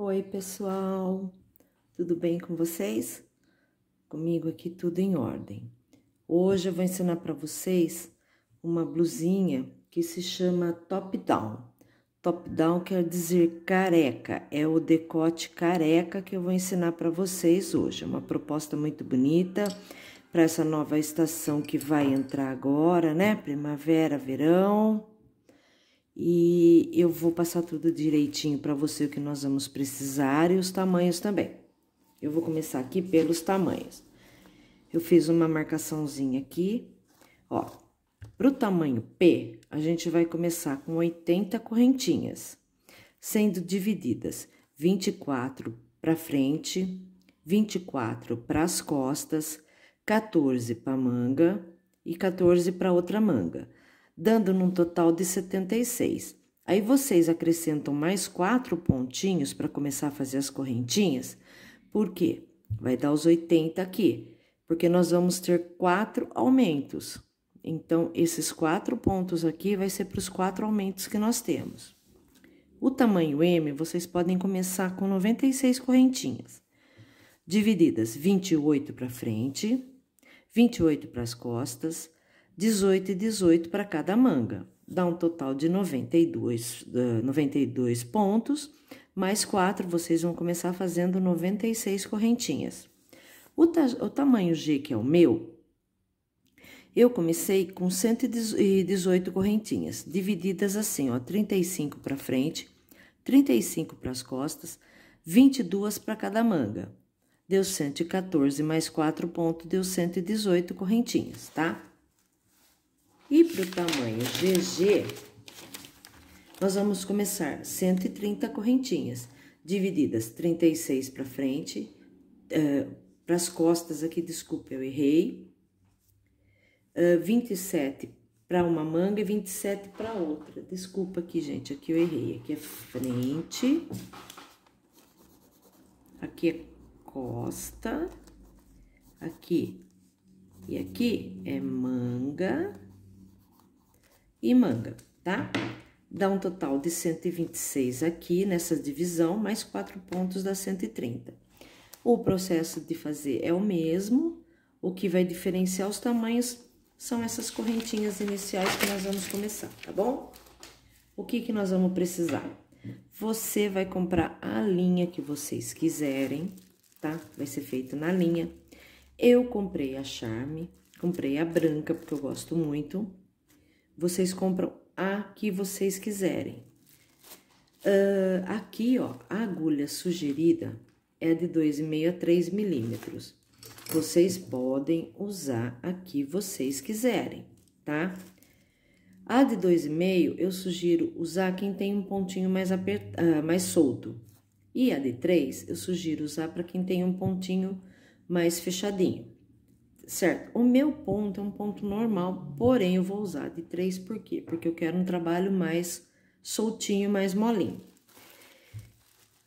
Oi, pessoal, tudo bem com vocês? Comigo aqui tudo em ordem. Hoje eu vou ensinar para vocês uma blusinha que se chama top down. Top down quer dizer careca, é o decote careca que eu vou ensinar para vocês hoje. É uma proposta muito bonita para essa nova estação que vai entrar agora, né? Primavera, verão e eu vou passar tudo direitinho para você o que nós vamos precisar e os tamanhos também. Eu vou começar aqui pelos tamanhos. Eu fiz uma marcaçãozinha aqui, ó. Pro tamanho P, a gente vai começar com 80 correntinhas, sendo divididas 24 para frente, 24 para as costas, 14 para manga e 14 para outra manga dando num total de 76. Aí vocês acrescentam mais quatro pontinhos para começar a fazer as correntinhas, porque vai dar os 80 aqui, porque nós vamos ter quatro aumentos. Então, esses quatro pontos aqui vai ser para os quatro aumentos que nós temos. O tamanho M, vocês podem começar com 96 correntinhas, divididas 28 para frente, 28 para as costas, 18 e 18 para cada manga. Dá um total de 92, uh, 92 pontos, mais 4, vocês vão começar fazendo 96 correntinhas. O, ta o tamanho G, que é o meu, eu comecei com 118 correntinhas, divididas assim, ó, 35 para frente, 35 para as costas, 22 para cada manga. Deu 114 mais 4 pontos, deu 118 correntinhas, tá? E para o tamanho GG, nós vamos começar 130 correntinhas, divididas 36 para frente, uh, eh, para as costas aqui, desculpa, eu errei, uh, 27 para uma manga e 27 para outra. Desculpa aqui, gente, aqui eu errei, aqui é frente, aqui é costa, aqui e aqui é manga e manga, tá? Dá um total de 126 aqui nessa divisão, mais quatro pontos dá 130. O processo de fazer é o mesmo, o que vai diferenciar os tamanhos são essas correntinhas iniciais que nós vamos começar, tá bom? O que que nós vamos precisar? Você vai comprar a linha que vocês quiserem, tá? Vai ser feito na linha. Eu comprei a Charme, comprei a branca porque eu gosto muito. Vocês compram a que vocês quiserem. Uh, aqui, ó, a agulha sugerida é de 2,5 a 3 milímetros. Vocês podem usar a que vocês quiserem, tá? A de 2,5 eu sugiro usar quem tem um pontinho mais, apert... Uh, ah, mais solto. E a de 3 eu sugiro usar para quem tem um pontinho mais fechadinho. Certo, o meu ponto é um ponto normal, porém eu vou usar de três por quê? Porque eu quero um trabalho mais soltinho, mais molinho.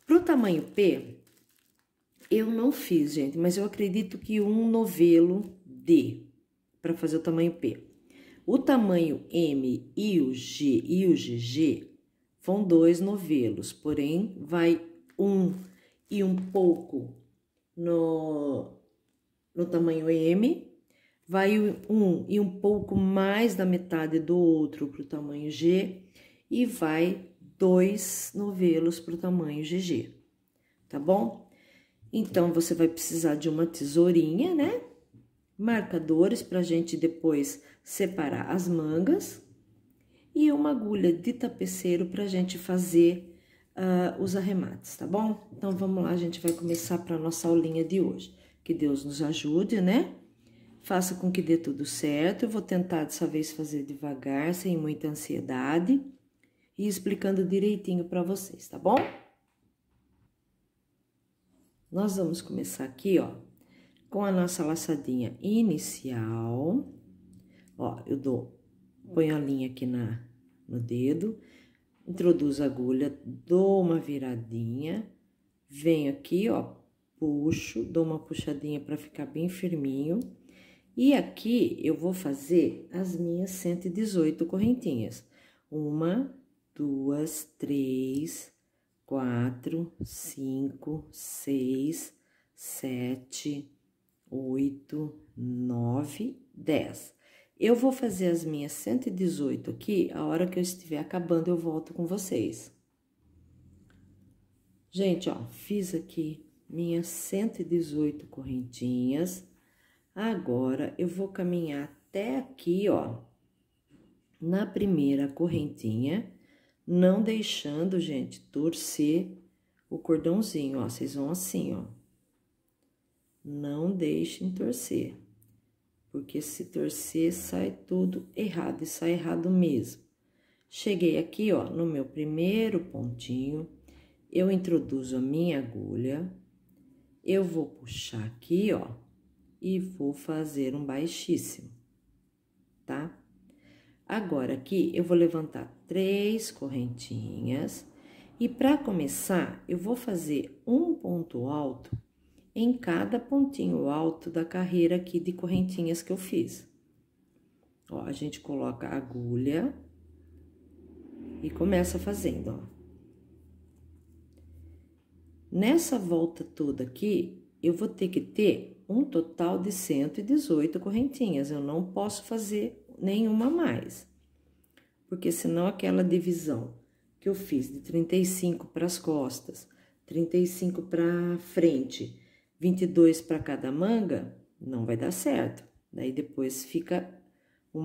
Pro tamanho P, eu não fiz, gente, mas eu acredito que um novelo D para fazer o tamanho P. O tamanho M e o G e o GG vão dois novelos, porém vai um e um pouco no no tamanho M, vai um e um pouco mais da metade do outro para o tamanho G e vai dois novelos para o tamanho GG, tá bom? Então, você vai precisar de uma tesourinha, né? Marcadores para a gente depois separar as mangas e uma agulha de tapeceiro para a gente fazer uh, os arremates, tá bom? Então, vamos lá, a gente vai começar para nossa aulinha de hoje. Que Deus nos ajude, né? Faça com que dê tudo certo. Eu vou tentar dessa vez fazer devagar, sem muita ansiedade e explicando direitinho para vocês, tá bom? Nós vamos começar aqui, ó, com a nossa laçadinha inicial. Ó, eu dou, ponho a linha aqui na, no dedo, introduzo a agulha, dou uma viradinha, venho aqui, ó, puxo, dou uma puxadinha para ficar bem firminho. E aqui eu vou fazer as minhas 118 correntinhas. Uma, duas, três, quatro, cinco, seis, sete, oito, nove, dez. Eu vou fazer as minhas 118 aqui, a hora que eu estiver acabando eu volto com vocês. Gente, ó, fiz aqui minhas 118 correntinhas. Agora, eu vou caminhar até aqui, ó, na primeira correntinha, não deixando, gente, torcer o cordãozinho, ó. Vocês vão assim, ó. Não deixem torcer, porque se torcer, sai tudo errado, e sai errado mesmo. Cheguei aqui, ó, no meu primeiro pontinho, eu introduzo a minha agulha, eu vou puxar aqui, ó, e vou fazer um baixíssimo, tá? Agora, aqui, eu vou levantar três correntinhas e para começar, eu vou fazer um ponto alto em cada pontinho alto da carreira aqui de correntinhas que eu fiz. Ó, a gente coloca a agulha e começa fazendo, ó. Nessa volta toda aqui, eu vou ter que ter um total de 118 correntinhas. Eu não posso fazer nenhuma mais, porque senão aquela divisão que eu fiz de 35 para as costas, 35 para frente, 22 para cada manga, não vai dar certo. Daí depois fica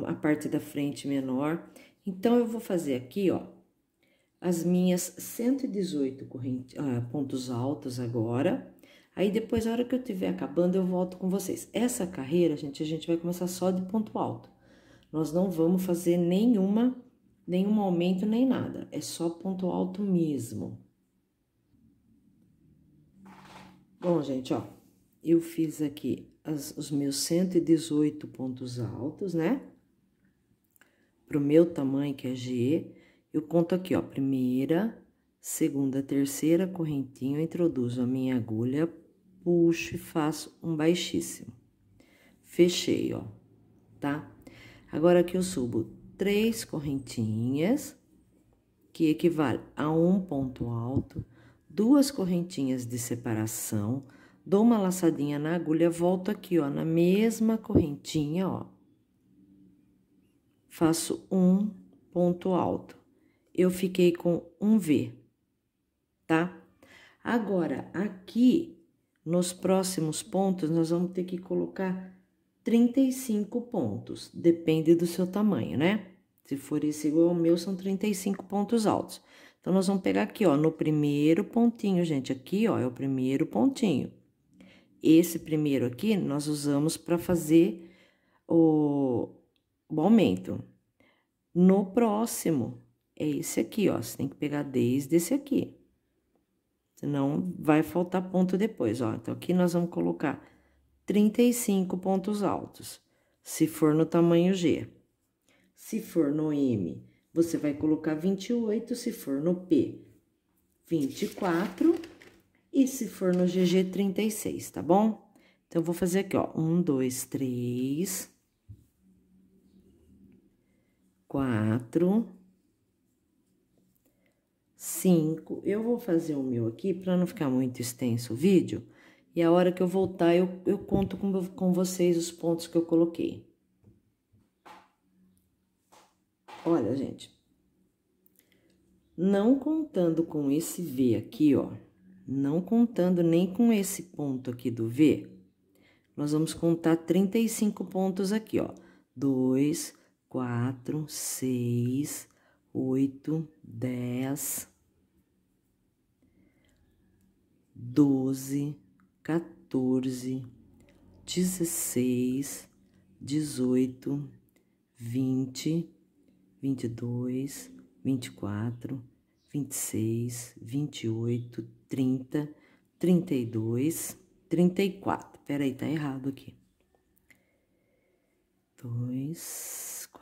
a parte da frente menor. Então, eu vou fazer aqui, ó, as minhas 118 corrente, ah, pontos altos agora. Aí depois, a hora que eu tiver acabando, eu volto com vocês. Essa carreira, gente, a gente vai começar só de ponto alto. Nós não vamos fazer nenhuma, nenhum aumento, nem nada. É só ponto alto mesmo. Bom, gente, ó, eu fiz aqui as, os meus 118 pontos altos, né? Pro meu tamanho, que é G, eu conto aqui, ó, primeira, segunda, terceira correntinha, eu introduzo a minha agulha, puxo e faço um baixíssimo. Fechei, ó, tá? Agora aqui eu subo três correntinhas, que equivale a um ponto alto, duas correntinhas de separação, dou uma laçadinha na agulha, volto aqui, ó, na mesma correntinha, ó. Faço um ponto alto eu fiquei com um V, tá? Agora, aqui, nos próximos pontos, nós vamos ter que colocar 35 pontos, depende do seu tamanho, né? Se for esse igual ao meu, são 35 pontos altos. Então, nós vamos pegar aqui, ó, no primeiro pontinho, gente, aqui, ó, é o primeiro pontinho. Esse primeiro aqui, nós usamos para fazer o, o aumento. No próximo, é esse aqui, ó. Você tem que pegar desde esse aqui. Senão, vai faltar ponto depois, ó. Então, aqui nós vamos colocar 35 pontos altos, se for no tamanho G. Se for no M, você vai colocar 28, se for no P, 24. E se for no GG, 36, tá bom? Então, eu vou fazer aqui, ó. Um, dois, três... Quatro... 5. Eu vou fazer o meu aqui para não ficar muito extenso o vídeo. E a hora que eu voltar, eu, eu conto com, com vocês os pontos que eu coloquei. Olha, gente. Não contando com esse V aqui, ó. Não contando nem com esse ponto aqui do V. Nós vamos contar 35 pontos aqui, ó. 2, 4, 6, oito, dez, doze, quatorze, dezesseis, dezoito, vinte, vinte e dois, vinte e quatro, vinte e seis, vinte e oito, trinta, trinta e dois, trinta e quatro. Peraí, tá errado aqui. Dois,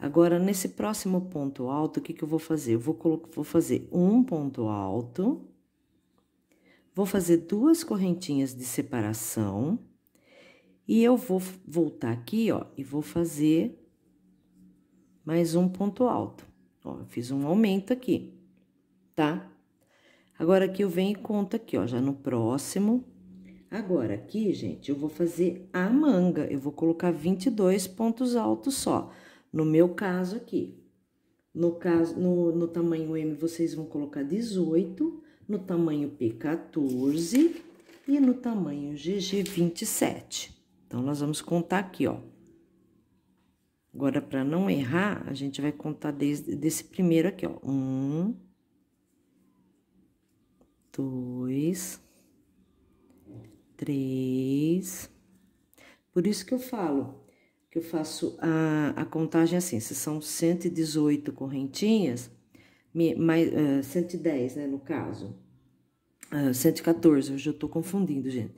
Agora, nesse próximo ponto alto, o que, que eu vou fazer? Eu vou, vou fazer um ponto alto, vou fazer duas correntinhas de separação, e eu vou voltar aqui, ó, e vou fazer mais um ponto alto. Ó, fiz um aumento aqui, tá? Agora, aqui eu venho e conto aqui, ó, já no próximo. Agora, aqui, gente, eu vou fazer a manga, eu vou colocar 22 pontos altos só. No meu caso aqui, no, caso, no, no tamanho M, vocês vão colocar 18, no tamanho P, 14 e no tamanho GG, 27. Então, nós vamos contar aqui, ó. Agora, para não errar, a gente vai contar desde desse primeiro aqui, ó. Um, dois, três. Por isso que eu falo, que eu faço a, a contagem assim, se são 118 correntinhas, mais, uh, eh, 110, né, no caso, uh, eh, 114, hoje eu tô confundindo, gente.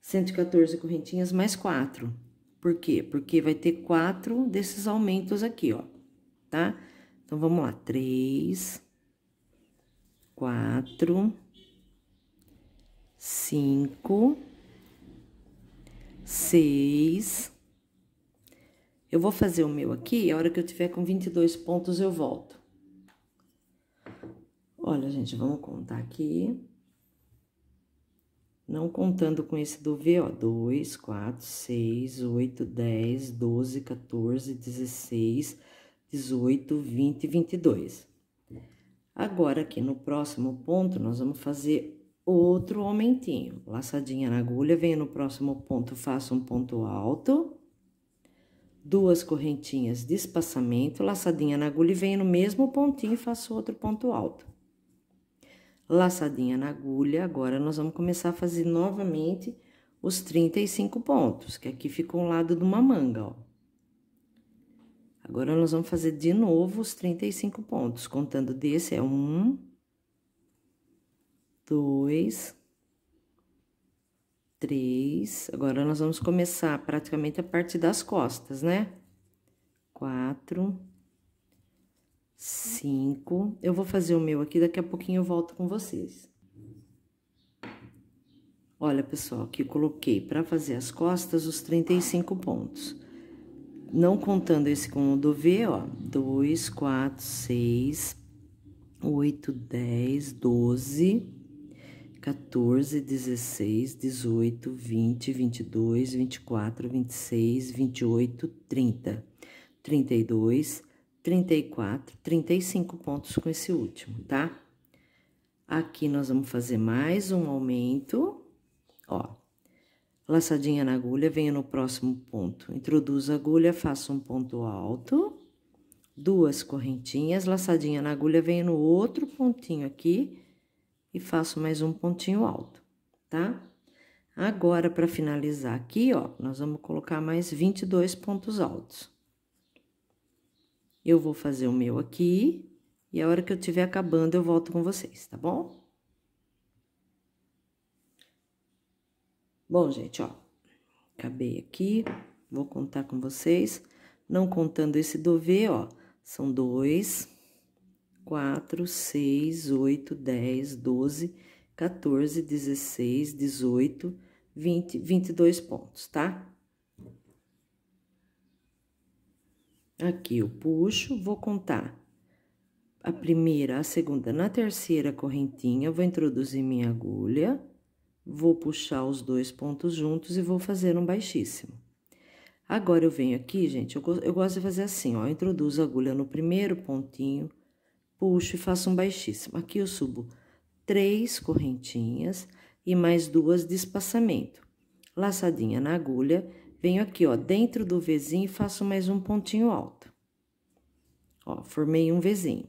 114 correntinhas mais 4. Por quê? Porque vai ter 4 desses aumentos aqui, ó, tá? Então, vamos lá, 3, 4, 5, 6, eu vou fazer o meu aqui, e a hora que eu tiver com 22 pontos eu volto. Olha, gente, vamos contar aqui. Não contando com esse do V, ó, 2, 4, 6, 8, 10, 12, 14, 16, 18, 20 22. Agora, aqui no próximo ponto, nós vamos fazer outro aumentinho. Laçadinha na agulha, venho no próximo ponto, faço um ponto alto duas correntinhas de espaçamento, laçadinha na agulha e venho no mesmo pontinho e faço outro ponto alto. Laçadinha na agulha, agora nós vamos começar a fazer novamente os 35 pontos, que aqui ficou um lado de uma manga, ó. Agora, nós vamos fazer de novo os 35 pontos, contando desse é um, dois, três. Agora, nós vamos começar praticamente a parte das costas, né? Quatro, cinco. Eu vou fazer o meu aqui, daqui a pouquinho eu volto com vocês. Olha, pessoal, aqui coloquei para fazer as costas os 35 pontos. Não contando esse com o do V, ó, dois quatro seis oito dez doze 14, 16, 18, 20, 22, 24, 26, 28, 30, 32, 34, 35 pontos com esse último, tá? Aqui nós vamos fazer mais um aumento, ó. Laçadinha na agulha, venha no próximo ponto. Introduzo a agulha, faço um ponto alto, duas correntinhas, laçadinha na agulha, venho no outro pontinho aqui e faço mais um pontinho alto, tá? Agora, para finalizar aqui, ó, nós vamos colocar mais 22 pontos altos. Eu vou fazer o meu aqui, e a hora que eu tiver acabando, eu volto com vocês, tá bom? Bom, gente, ó, acabei aqui, vou contar com vocês. Não contando esse dovê, ó, são dois, 4, 6, 8, 10, 12, 14, 16, 18, 20, 22 pontos, tá? Aqui eu puxo, vou contar a primeira, a segunda, na terceira correntinha, vou introduzir minha agulha, vou puxar os dois pontos juntos e vou fazer um baixíssimo. Agora, eu venho aqui, gente, eu, eu gosto de fazer assim, ó, introduzo a agulha no primeiro pontinho, puxo e faço um baixíssimo. Aqui eu subo três correntinhas e mais duas de espaçamento. Laçadinha na agulha, venho aqui, ó, dentro do vizinho e faço mais um pontinho alto. Ó, formei um vizinho.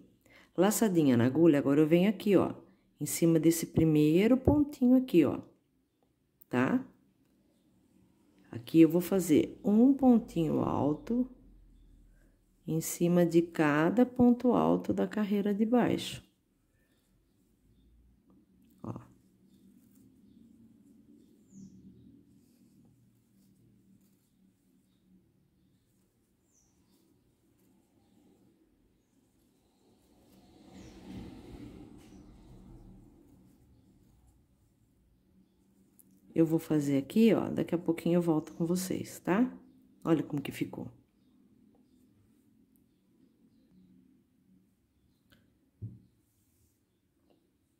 Laçadinha na agulha, agora eu venho aqui, ó, em cima desse primeiro pontinho aqui, ó, tá? Aqui eu vou fazer um pontinho alto em cima de cada ponto alto da carreira de baixo. Ó. Eu vou fazer aqui, ó, daqui a pouquinho eu volto com vocês, tá? Olha como que ficou.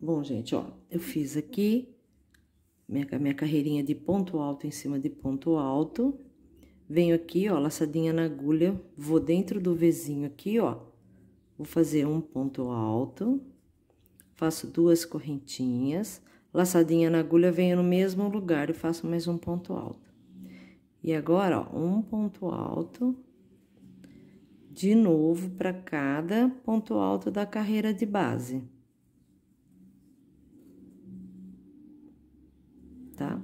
Bom, gente, ó, eu fiz aqui minha, minha carreirinha de ponto alto em cima de ponto alto. Venho aqui, ó, laçadinha na agulha, vou dentro do vizinho aqui, ó. Vou fazer um ponto alto, faço duas correntinhas, laçadinha na agulha, venho no mesmo lugar e faço mais um ponto alto. E agora, ó, um ponto alto, de novo para cada ponto alto da carreira de base.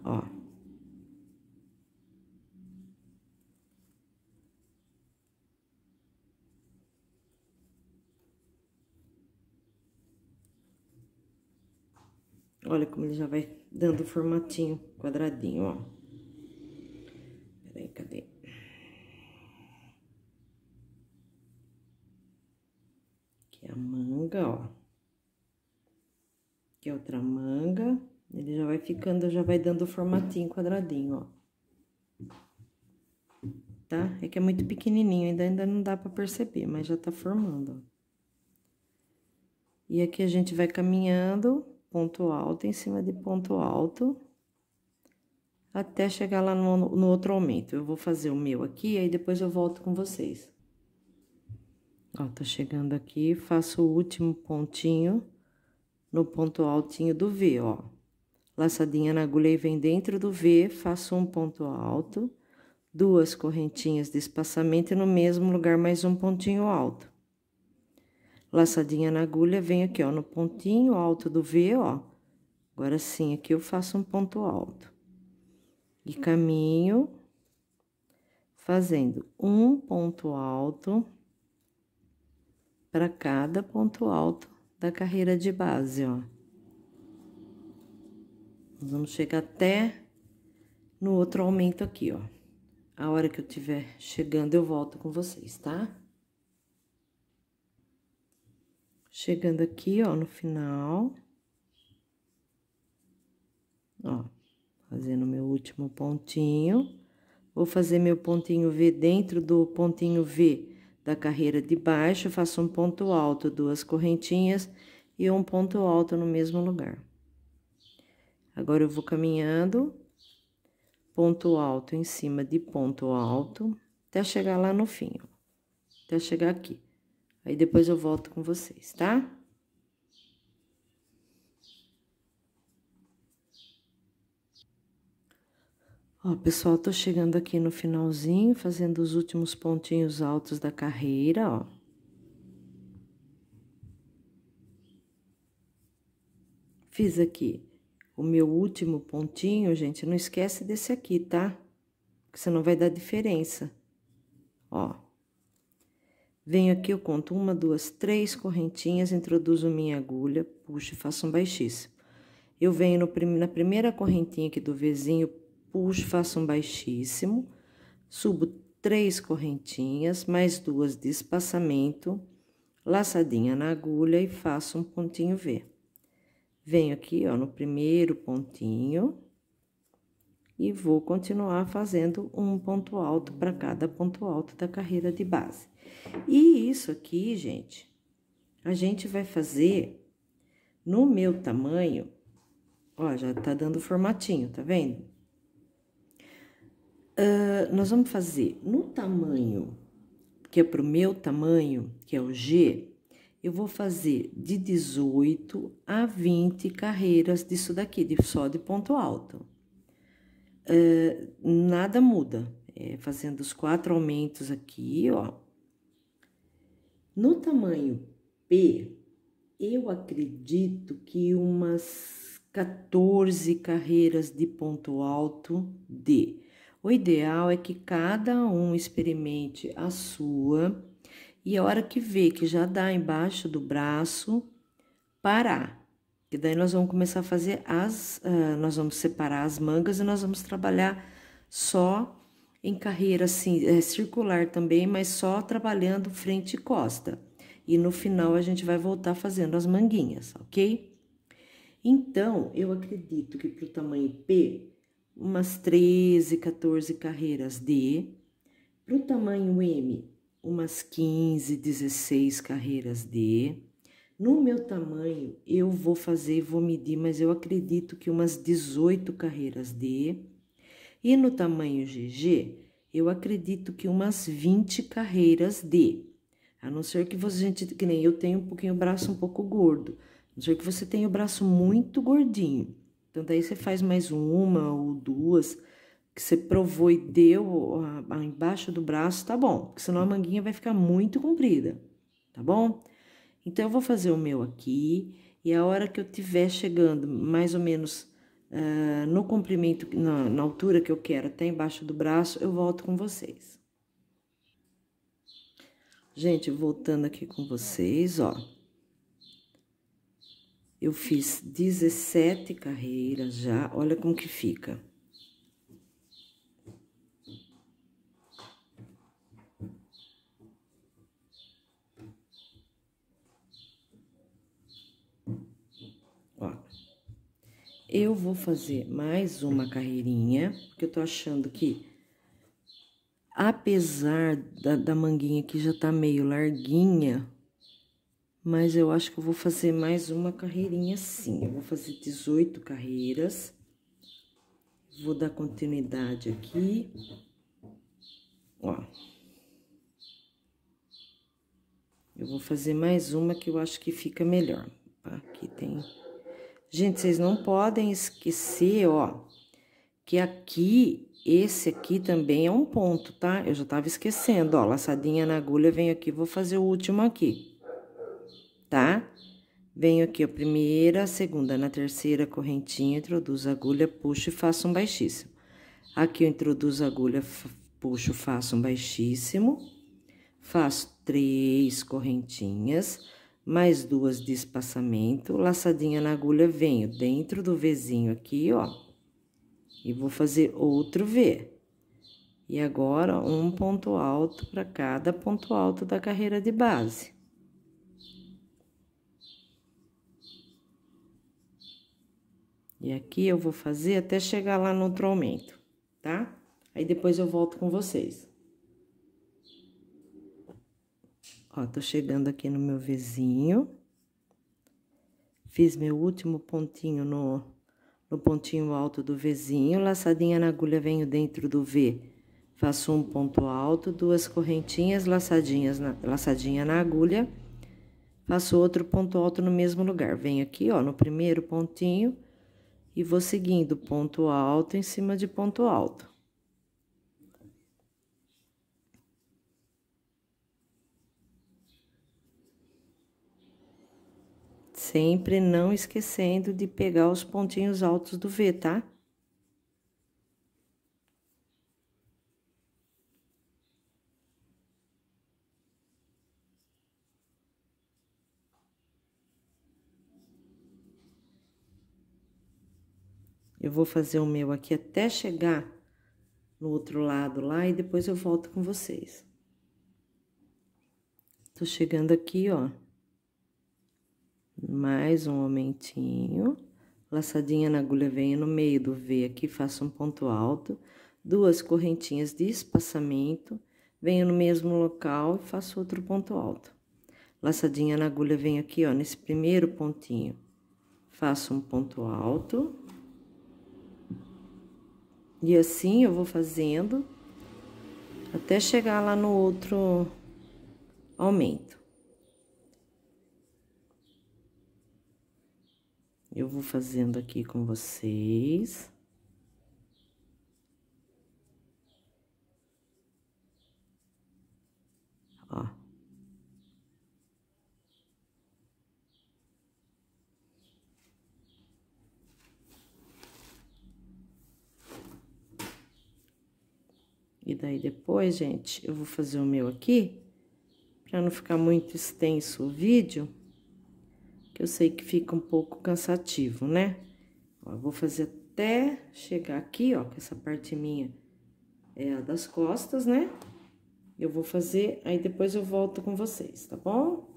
ó. Olha como ele já vai dando formatinho, quadradinho, ó. Peraí, cadê? Aqui é a manga, ó. Aqui é outra manga. Ele já vai ficando, já vai dando o formatinho quadradinho, ó. Tá? É que é muito pequenininho, ainda, ainda não dá pra perceber, mas já tá formando, ó. E aqui a gente vai caminhando ponto alto em cima de ponto alto até chegar lá no, no, outro aumento. Eu vou fazer o meu aqui, aí depois eu volto com vocês. Ó, tá chegando aqui, faço o último pontinho no ponto altinho do V, ó. Laçadinha na agulha e vem dentro do V, faço um ponto alto, duas correntinhas de espaçamento e no mesmo lugar mais um pontinho alto. Laçadinha na agulha, venho aqui, ó, no pontinho alto do V, ó. Agora sim, aqui eu faço um ponto alto. E caminho fazendo um ponto alto para cada ponto alto da carreira de base, ó. Nós vamos chegar até no outro aumento aqui, ó. A hora que eu tiver chegando, eu volto com vocês, tá? Chegando aqui, ó, no final. Ó, fazendo meu último pontinho. Vou fazer meu pontinho V dentro do pontinho V da carreira de baixo, faço um ponto alto, duas correntinhas e um ponto alto no mesmo lugar. Agora eu vou caminhando ponto alto em cima de ponto alto até chegar lá no fim, ó, até chegar aqui. Aí depois eu volto com vocês, tá? Ó, pessoal, tô chegando aqui no finalzinho, fazendo os últimos pontinhos altos da carreira, ó. Fiz aqui o meu último pontinho, gente, não esquece desse aqui, tá? Você senão vai dar diferença. Ó. Venho aqui, eu conto uma, duas, três correntinhas, introduzo minha agulha, puxo e faço um baixíssimo. Eu venho no, na primeira correntinha aqui do vizinho, puxo, faço um baixíssimo, subo três correntinhas, mais duas de espaçamento, laçadinha na agulha e faço um pontinho V. Venho aqui, ó, no primeiro pontinho e vou continuar fazendo um ponto alto para cada ponto alto da carreira de base. E isso aqui, gente, a gente vai fazer no meu tamanho, ó, já tá dando formatinho, tá vendo? Uh, nós vamos fazer no tamanho, que é pro meu tamanho, que é o G, eu vou fazer de 18 a 20 carreiras disso daqui, de, só de ponto alto. nada muda, é, fazendo os quatro aumentos aqui, ó. No tamanho P, eu acredito que umas 14 carreiras de ponto alto D. O ideal é que cada um experimente a sua e a hora que vê que já dá embaixo do braço, parar. E daí nós vamos começar a fazer as. Uh, nós vamos separar as mangas e nós vamos trabalhar só em carreira assim, é, circular também, mas só trabalhando frente e costa. E no final a gente vai voltar fazendo as manguinhas, ok? Então, eu acredito que para o tamanho P, umas 13, 14 carreiras D. Para o tamanho M, umas 15, 16 carreiras de. No meu tamanho, eu vou fazer, vou medir, mas eu acredito que umas 18 carreiras de. E no tamanho GG, eu acredito que umas 20 carreiras de. A não ser que você, gente, que nem eu tenho um pouquinho o braço um pouco gordo. A não ser que você tenha o braço muito gordinho. Então, daí você faz mais uma ou duas que você provou e deu a, a embaixo do braço, tá bom, porque senão a manguinha vai ficar muito comprida, tá bom? Então, eu vou fazer o meu aqui, e a hora que eu tiver chegando mais ou menos uh, no comprimento, na, na altura que eu quero, até embaixo do braço, eu volto com vocês. Gente, voltando aqui com vocês, ó. Eu fiz 17 carreiras já, olha como que fica. Eu vou fazer mais uma carreirinha, porque eu tô achando que, apesar da, da manguinha que já tá meio larguinha, mas eu acho que eu vou fazer mais uma carreirinha assim. Eu vou fazer 18 carreiras. Vou dar continuidade aqui. Ó. Eu vou fazer mais uma que eu acho que fica melhor. Aqui tá? tem... Gente, vocês não podem esquecer, ó, que aqui, esse aqui também é um ponto, tá? Eu já tava esquecendo, ó, laçadinha na agulha, venho aqui, vou fazer o último aqui, tá? Venho aqui, a primeira, a segunda, na terceira correntinha, introduzo a agulha, puxo e faço um baixíssimo. Aqui eu introduzo a agulha, puxo, faço um baixíssimo, faço três correntinhas mais duas de espaçamento, laçadinha na agulha, venho dentro do Vzinho aqui, ó, e vou fazer outro V. E agora, um ponto alto para cada ponto alto da carreira de base. E aqui eu vou fazer até chegar lá no outro aumento, tá? Aí depois eu volto com vocês. Ó, tô chegando aqui no meu vizinho. Fiz meu último pontinho no, no pontinho alto do vizinho. Laçadinha na agulha, venho dentro do V. Faço um ponto alto, duas correntinhas, laçadinhas na, laçadinha na agulha. Faço outro ponto alto no mesmo lugar. Venho aqui, ó, no primeiro pontinho. E vou seguindo ponto alto em cima de ponto alto. Sempre não esquecendo de pegar os pontinhos altos do V, tá? Eu vou fazer o meu aqui até chegar no outro lado lá e depois eu volto com vocês. Tô chegando aqui, ó. Mais um aumentinho. Laçadinha na agulha, venha no meio do V aqui, faça um ponto alto. Duas correntinhas de espaçamento. Venho no mesmo local e faço outro ponto alto. Laçadinha na agulha, venho aqui, ó, nesse primeiro pontinho. Faço um ponto alto. E assim eu vou fazendo até chegar lá no outro aumento. Eu vou fazendo aqui com vocês. Ó. E daí depois, gente, eu vou fazer o meu aqui, para não ficar muito extenso o vídeo que eu sei que fica um pouco cansativo, né? Ó, vou fazer até chegar aqui, ó, que essa parte minha é a das costas, né? Eu vou fazer, aí depois eu volto com vocês, tá bom?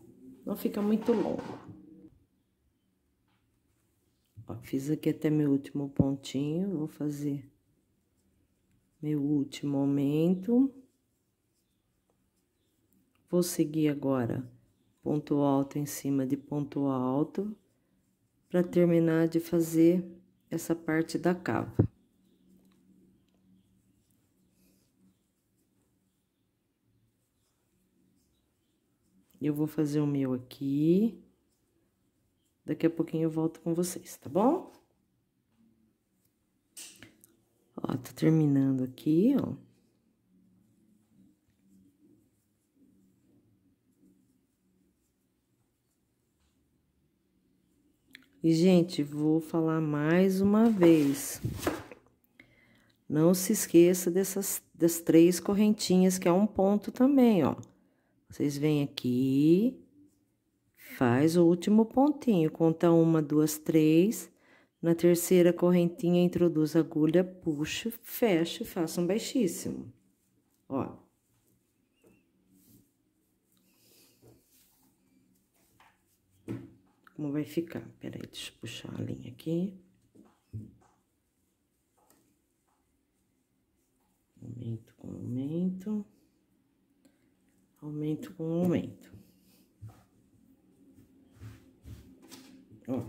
Não fica muito longo. Ó, fiz aqui até meu último pontinho, vou fazer meu último aumento. Vou seguir agora ponto alto em cima de ponto alto, para terminar de fazer essa parte da capa. Eu vou fazer o meu aqui. Daqui a pouquinho eu volto com vocês, tá bom? Ó, tô tá terminando aqui, ó. E, gente, vou falar mais uma vez. Não se esqueça dessas das três correntinhas, que é um ponto também, ó. Vocês vêm aqui, faz o último pontinho, conta uma, duas, três. Na terceira correntinha, introduz a agulha, puxa, fecha e faça um baixíssimo. Ó. como vai ficar. Peraí, deixa eu puxar a linha aqui. Aumento com aumento. Aumento com aumento. Ó.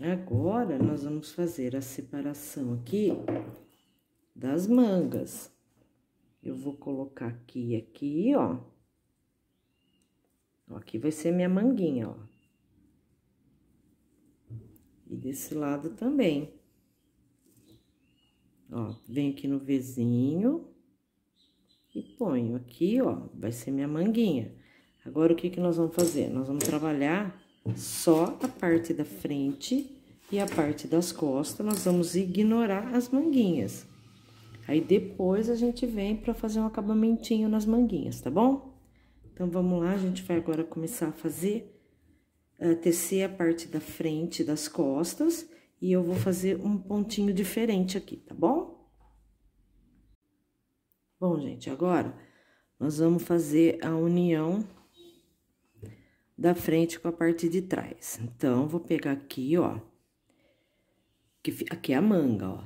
Agora, nós vamos fazer a separação aqui das mangas. Eu vou colocar aqui e aqui, ó aqui vai ser minha manguinha, ó. E desse lado também. Ó, venho aqui no vizinho e ponho aqui, ó, vai ser minha manguinha. Agora, o que que nós vamos fazer? Nós vamos trabalhar só a parte da frente e a parte das costas, nós vamos ignorar as manguinhas. Aí, depois, a gente vem pra fazer um acabamentinho nas manguinhas, tá bom? Então, vamos lá, a gente vai agora começar a fazer, a eh, tecer a parte da frente das costas, e eu vou fazer um pontinho diferente aqui, tá bom? Bom, gente, agora, nós vamos fazer a união da frente com a parte de trás. Então, vou pegar aqui, ó, que aqui é a manga, ó,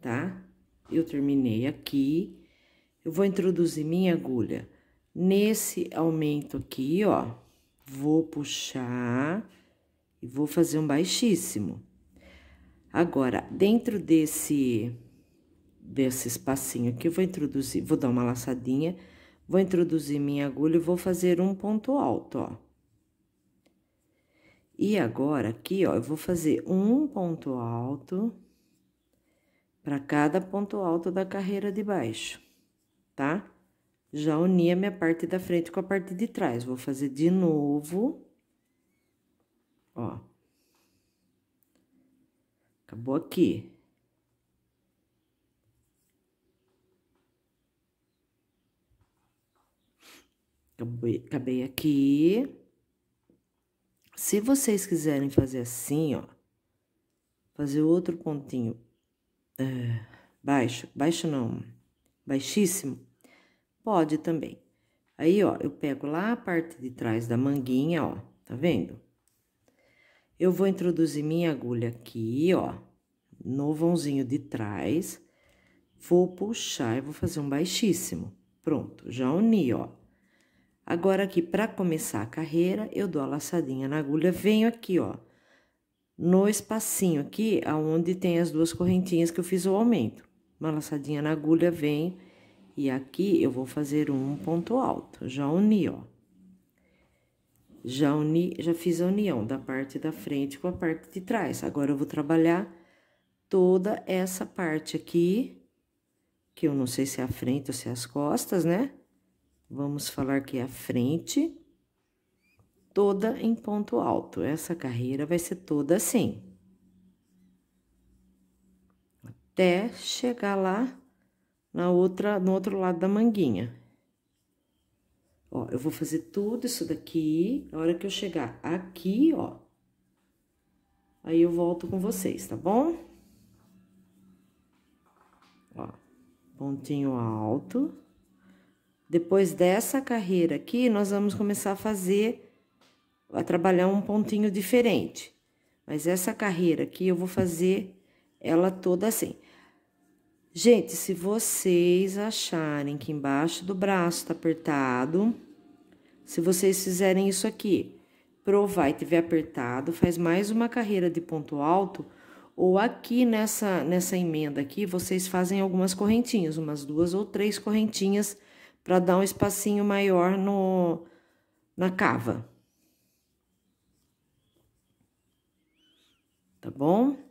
tá? Eu terminei aqui, eu vou introduzir minha agulha Nesse aumento aqui, ó, vou puxar e vou fazer um baixíssimo. Agora, dentro desse, desse espacinho aqui, eu vou introduzir, vou dar uma laçadinha, vou introduzir minha agulha e vou fazer um ponto alto, ó. E agora, aqui, ó, eu vou fazer um ponto alto para cada ponto alto da carreira de baixo, tá? Tá? Já uni a minha parte da frente com a parte de trás. Vou fazer de novo. Ó. Acabou aqui. Acabei, aqui. Se vocês quiserem fazer assim, ó. Fazer outro pontinho é, baixo. Baixo não. Baixíssimo pode também. Aí, ó, eu pego lá a parte de trás da manguinha, ó, tá vendo? Eu vou introduzir minha agulha aqui, ó, no vãozinho de trás, vou puxar e vou fazer um baixíssimo. Pronto, já uni, ó. Agora aqui, para começar a carreira, eu dou a laçadinha na agulha, venho aqui, ó, no espacinho aqui, aonde tem as duas correntinhas que eu fiz o aumento. Uma laçadinha na agulha, venho e aqui eu vou fazer um ponto alto, já uni, ó. Já uni, já fiz a união da parte da frente com a parte de trás. Agora eu vou trabalhar toda essa parte aqui, que eu não sei se é a frente ou se é as costas, né? Vamos falar que é a frente, toda em ponto alto. Essa carreira vai ser toda assim. Até chegar lá na outra, no outro lado da manguinha. Ó, eu vou fazer tudo isso daqui, a hora que eu chegar aqui, ó, aí eu volto com vocês, tá bom? Ó, pontinho alto. Depois dessa carreira aqui, nós vamos começar a fazer, a trabalhar um pontinho diferente. Mas essa carreira aqui, eu vou fazer ela toda assim. Gente, se vocês acharem que embaixo do braço tá apertado, se vocês fizerem isso aqui, provar e tiver apertado, faz mais uma carreira de ponto alto, ou aqui nessa, nessa emenda aqui, vocês fazem algumas correntinhas, umas duas ou três correntinhas, para dar um espacinho maior no, na cava. Tá bom?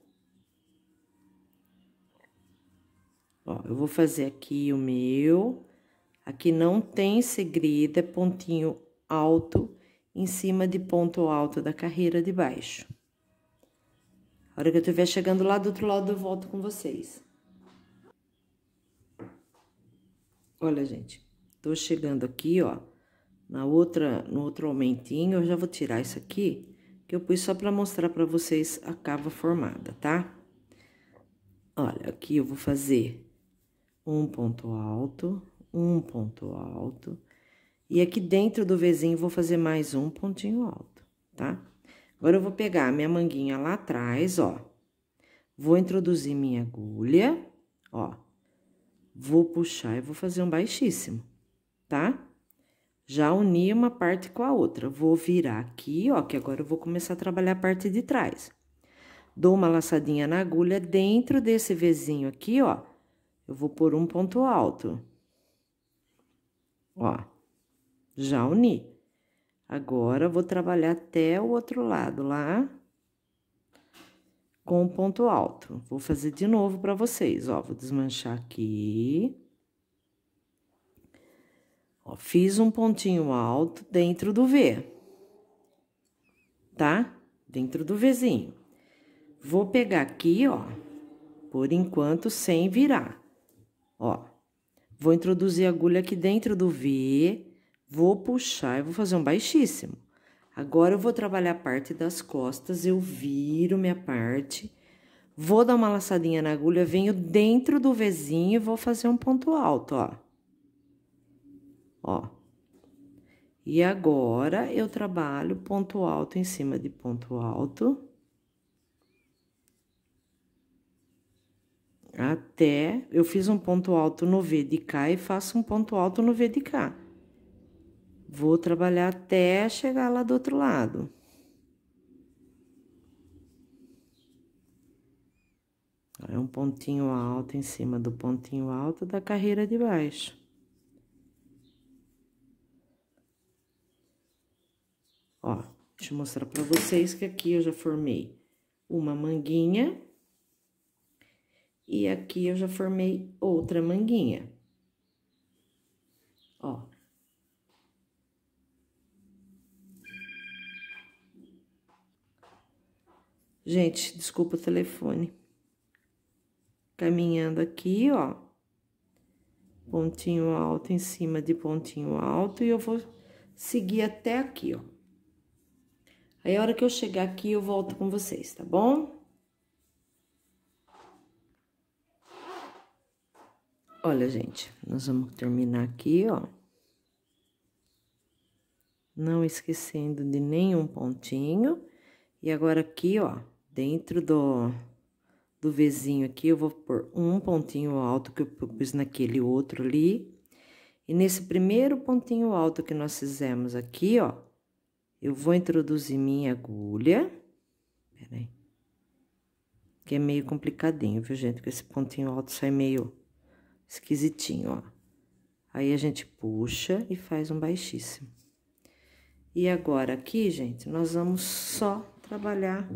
eu vou fazer aqui o meu. Aqui não tem segredo, é pontinho alto em cima de ponto alto da carreira de baixo. A hora que eu estiver chegando lá do outro lado, eu volto com vocês. Olha, gente, tô chegando aqui, ó, na outra, no outro aumentinho, eu já vou tirar isso aqui, que eu pus só para mostrar para vocês a cava formada, tá? Olha, aqui eu vou fazer um ponto alto, um ponto alto. E aqui dentro do vizinho vou fazer mais um pontinho alto, tá? Agora, eu vou pegar a minha manguinha lá atrás, ó. Vou introduzir minha agulha, ó. Vou puxar e vou fazer um baixíssimo, tá? Já uni uma parte com a outra. Vou virar aqui, ó, que agora eu vou começar a trabalhar a parte de trás. Dou uma laçadinha na agulha dentro desse vizinho aqui, ó. Eu vou pôr um ponto alto. Ó, já uni. Agora, vou trabalhar até o outro lado lá com o ponto alto. Vou fazer de novo para vocês, ó. Vou desmanchar aqui. Ó, fiz um pontinho alto dentro do V. Tá? Dentro do Vzinho. Vou pegar aqui, ó, por enquanto sem virar. Ó, vou introduzir a agulha aqui dentro do V, vou puxar e vou fazer um baixíssimo. Agora eu vou trabalhar a parte das costas, eu viro minha parte, vou dar uma laçadinha na agulha, venho dentro do Vzinho e vou fazer um ponto alto, ó. Ó. E agora eu trabalho ponto alto em cima de ponto alto. Até eu fiz um ponto alto no V de cá e faço um ponto alto no V de cá. Vou trabalhar até chegar lá do outro lado. É um pontinho alto em cima do pontinho alto da carreira de baixo. Ó, deixa eu mostrar para vocês que aqui eu já formei uma manguinha e aqui eu já formei outra manguinha. Ó. Gente, desculpa o telefone. Caminhando aqui, ó. Pontinho alto em cima de pontinho alto. E eu vou seguir até aqui, ó. Aí, a hora que eu chegar aqui, eu volto com vocês, tá bom? Olha, gente, nós vamos terminar aqui, ó. Não esquecendo de nenhum pontinho. E agora aqui, ó, dentro do, do vizinho aqui, eu vou pôr um pontinho alto que eu pus naquele outro ali. E nesse primeiro pontinho alto que nós fizemos aqui, ó, eu vou introduzir minha agulha. Peraí. Que é meio complicadinho, viu, gente? Que esse pontinho alto sai meio esquisitinho, ó. Aí a gente puxa e faz um baixíssimo. E agora aqui, gente, nós vamos só trabalhar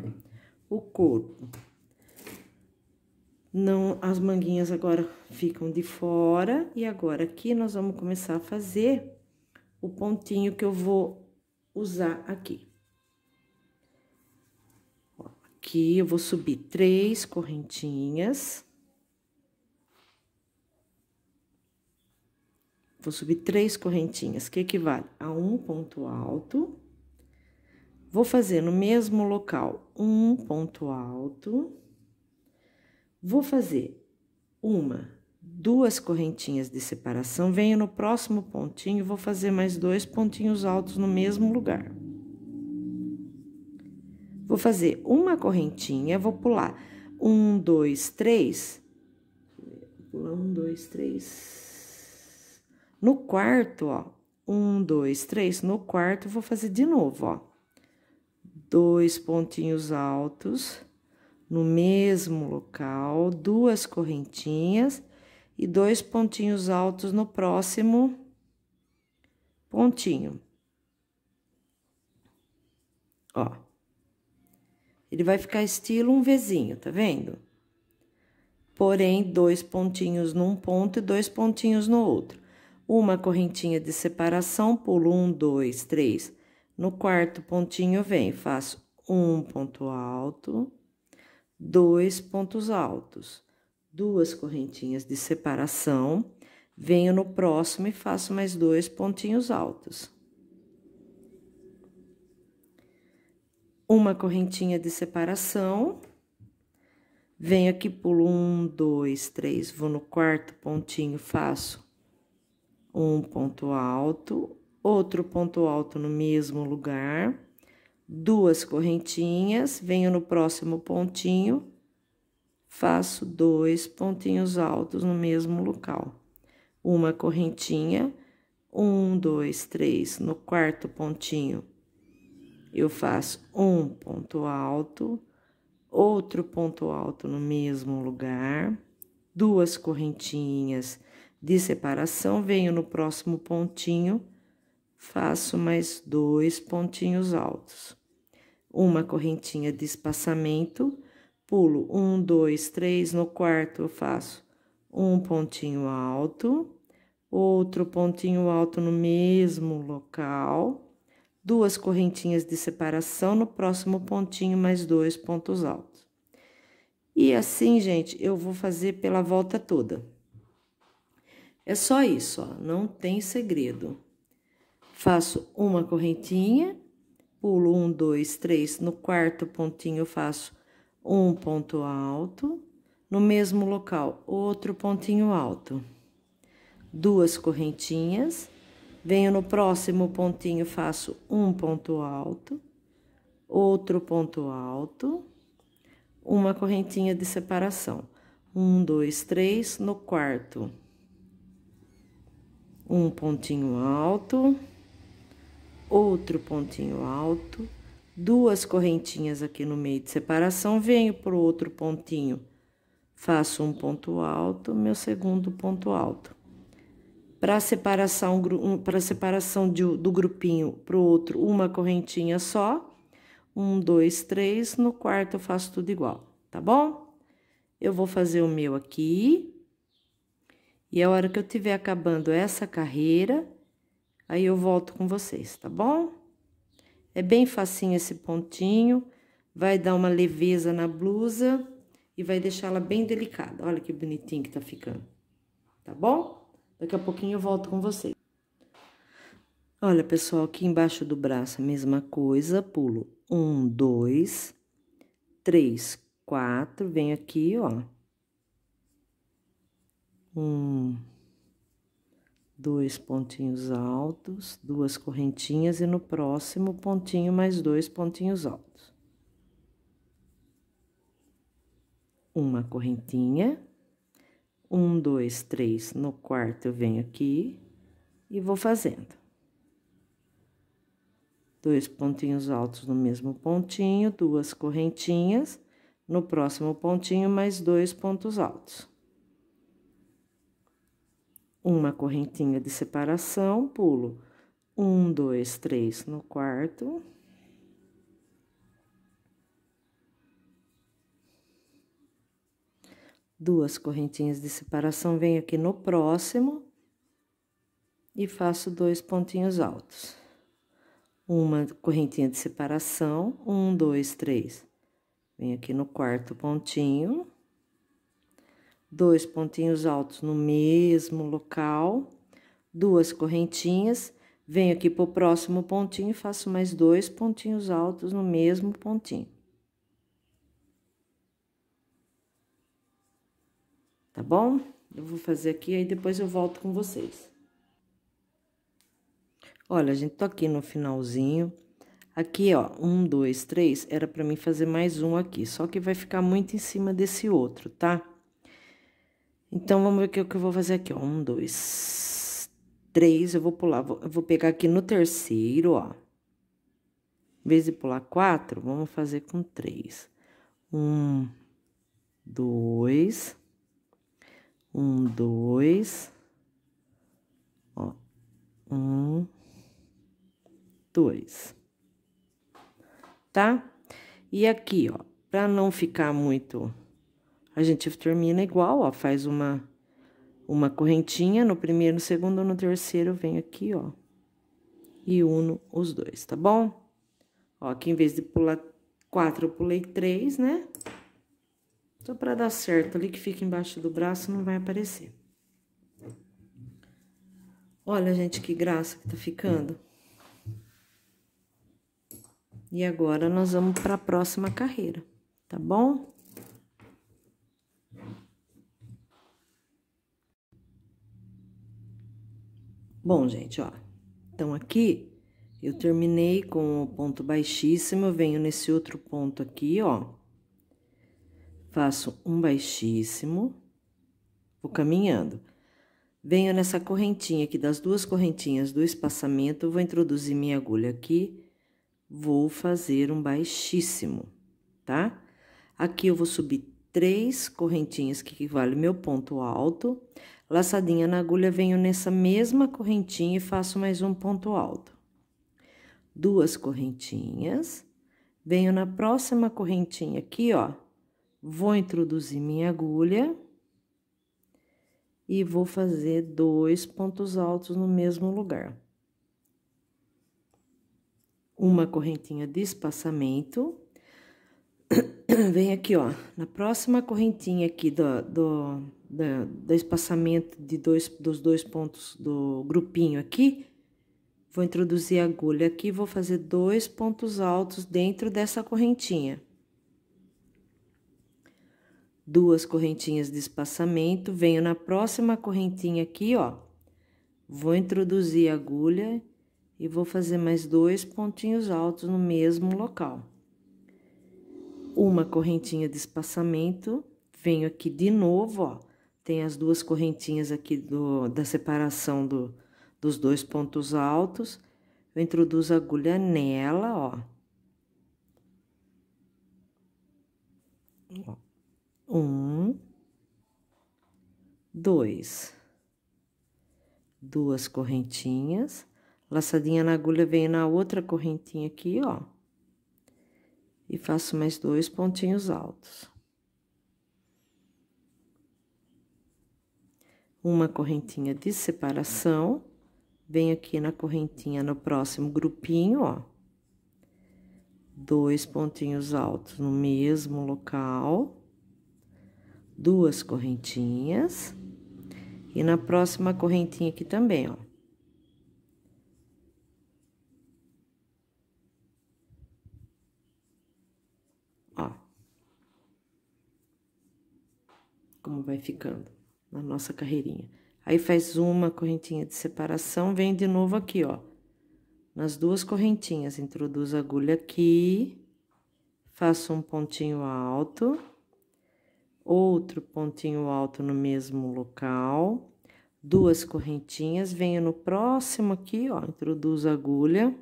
o corpo. Não, as manguinhas agora ficam de fora e agora aqui nós vamos começar a fazer o pontinho que eu vou usar aqui. aqui eu vou subir três correntinhas. Vou subir três correntinhas, que equivale a um ponto alto. Vou fazer no mesmo local um ponto alto. Vou fazer uma, duas correntinhas de separação. Venho no próximo pontinho, vou fazer mais dois pontinhos altos no mesmo lugar. Vou fazer uma correntinha, vou pular um, dois, três. Pular um, dois, três no quarto, ó, um, dois, três. No quarto, vou fazer de novo, ó. Dois pontinhos altos no mesmo local, duas correntinhas e dois pontinhos altos no próximo pontinho. Ó. Ele vai ficar estilo um vizinho, tá vendo? Porém, dois pontinhos num ponto e dois pontinhos no outro uma correntinha de separação, pulo um, dois, três. No quarto pontinho vem, faço um ponto alto, dois pontos altos, duas correntinhas de separação, venho no próximo e faço mais dois pontinhos altos. Uma correntinha de separação, venho aqui, pulo um, dois, três, vou no quarto pontinho, faço um ponto alto, outro ponto alto no mesmo lugar, duas correntinhas, venho no próximo pontinho, faço dois pontinhos altos no mesmo local. Uma correntinha, um, dois, três, no quarto pontinho, eu faço um ponto alto, outro ponto alto no mesmo lugar, duas correntinhas, de separação, venho no próximo pontinho, faço mais dois pontinhos altos. Uma correntinha de espaçamento, pulo um, dois, três, no quarto eu faço um pontinho alto, outro pontinho alto no mesmo local, duas correntinhas de separação, no próximo pontinho mais dois pontos altos. E assim, gente, eu vou fazer pela volta toda. É só isso, ó, não tem segredo. Faço uma correntinha, pulo um, dois, três, no quarto pontinho faço um ponto alto, no mesmo local outro pontinho alto, duas correntinhas, venho no próximo pontinho, faço um ponto alto, outro ponto alto, uma correntinha de separação, um, dois, três, no quarto um pontinho alto, outro pontinho alto, duas correntinhas aqui no meio de separação, venho pro outro pontinho, faço um ponto alto, meu segundo ponto alto. Para separação, para separação de, do grupinho pro outro, uma correntinha só. Um, dois, três. No quarto eu faço tudo igual, tá bom? Eu vou fazer o meu aqui. E a hora que eu tiver acabando essa carreira, aí eu volto com vocês, tá bom? É bem facinho esse pontinho, vai dar uma leveza na blusa e vai deixá-la bem delicada. Olha que bonitinho que tá ficando, tá bom? Daqui a pouquinho eu volto com vocês. Olha, pessoal, aqui embaixo do braço a mesma coisa, pulo um, dois, três, quatro, venho aqui, ó, um, dois pontinhos altos, duas correntinhas e no próximo pontinho mais dois pontinhos altos. Uma correntinha, um, dois, três, no quarto eu venho aqui e vou fazendo. Dois pontinhos altos no mesmo pontinho, duas correntinhas, no próximo pontinho mais dois pontos altos uma correntinha de separação, pulo um, dois, três no quarto. Duas correntinhas de separação, venho aqui no próximo e faço dois pontinhos altos. Uma correntinha de separação, um, dois, três. Venho aqui no quarto pontinho dois pontinhos altos no mesmo local, duas correntinhas, venho aqui pro próximo pontinho e faço mais dois pontinhos altos no mesmo pontinho. Tá bom? Eu vou fazer aqui, aí depois eu volto com vocês. Olha, gente, tô tá aqui no finalzinho. Aqui, ó, um, dois, três, era pra mim fazer mais um aqui, só que vai ficar muito em cima desse outro, tá? Tá? Então, vamos ver o que, eu vou fazer aqui, ó. Um, dois, três. Eu vou pular, vou, eu vou pegar aqui no terceiro, ó. Em vez de pular quatro, vamos fazer com três. Um, dois, um, dois, ó. Um, dois, tá? E aqui, ó, pra não ficar muito a gente termina igual, ó, faz uma uma correntinha no primeiro, no segundo, no terceiro, vem aqui, ó, e uno os dois, tá bom? Ó, aqui em vez de pular quatro, eu pulei três, né? Só pra dar certo ali, que fica embaixo do braço, não vai aparecer. Olha, gente, que graça que tá ficando. E agora, nós vamos pra próxima carreira, tá bom? Bom, gente, ó. Então, aqui eu terminei com o ponto baixíssimo, venho nesse outro ponto aqui, ó. Faço um baixíssimo, vou caminhando. Venho nessa correntinha aqui, das duas correntinhas do espaçamento, vou introduzir minha agulha aqui, vou fazer um baixíssimo, tá? Aqui eu vou subir três correntinhas que equivale ao meu ponto alto. Laçadinha na agulha, venho nessa mesma correntinha e faço mais um ponto alto. Duas correntinhas. Venho na próxima correntinha aqui, ó. Vou introduzir minha agulha. E vou fazer dois pontos altos no mesmo lugar. Uma correntinha de espaçamento. Vem aqui, ó, na próxima correntinha aqui do, do da, do espaçamento de dois, dos dois pontos do grupinho aqui, vou introduzir a agulha aqui, vou fazer dois pontos altos dentro dessa correntinha. Duas correntinhas de espaçamento, venho na próxima correntinha aqui, ó, vou introduzir a agulha e vou fazer mais dois pontinhos altos no mesmo local. Uma correntinha de espaçamento, venho aqui de novo, ó, tem as duas correntinhas aqui do, da separação do, dos dois pontos altos. Eu introduzo a agulha nela, ó. Um, dois, duas correntinhas, laçadinha na agulha, venho na outra correntinha aqui, ó, e faço mais dois pontinhos altos. uma correntinha de separação, vem aqui na correntinha no próximo grupinho, ó. Dois pontinhos altos no mesmo local, duas correntinhas, e na próxima correntinha aqui também, ó. Ó. Como vai ficando na nossa carreirinha. Aí faz uma correntinha de separação, vem de novo aqui, ó. Nas duas correntinhas, introduz a agulha aqui, faço um pontinho alto, outro pontinho alto no mesmo local, duas correntinhas, venho no próximo aqui, ó, introduzo a agulha,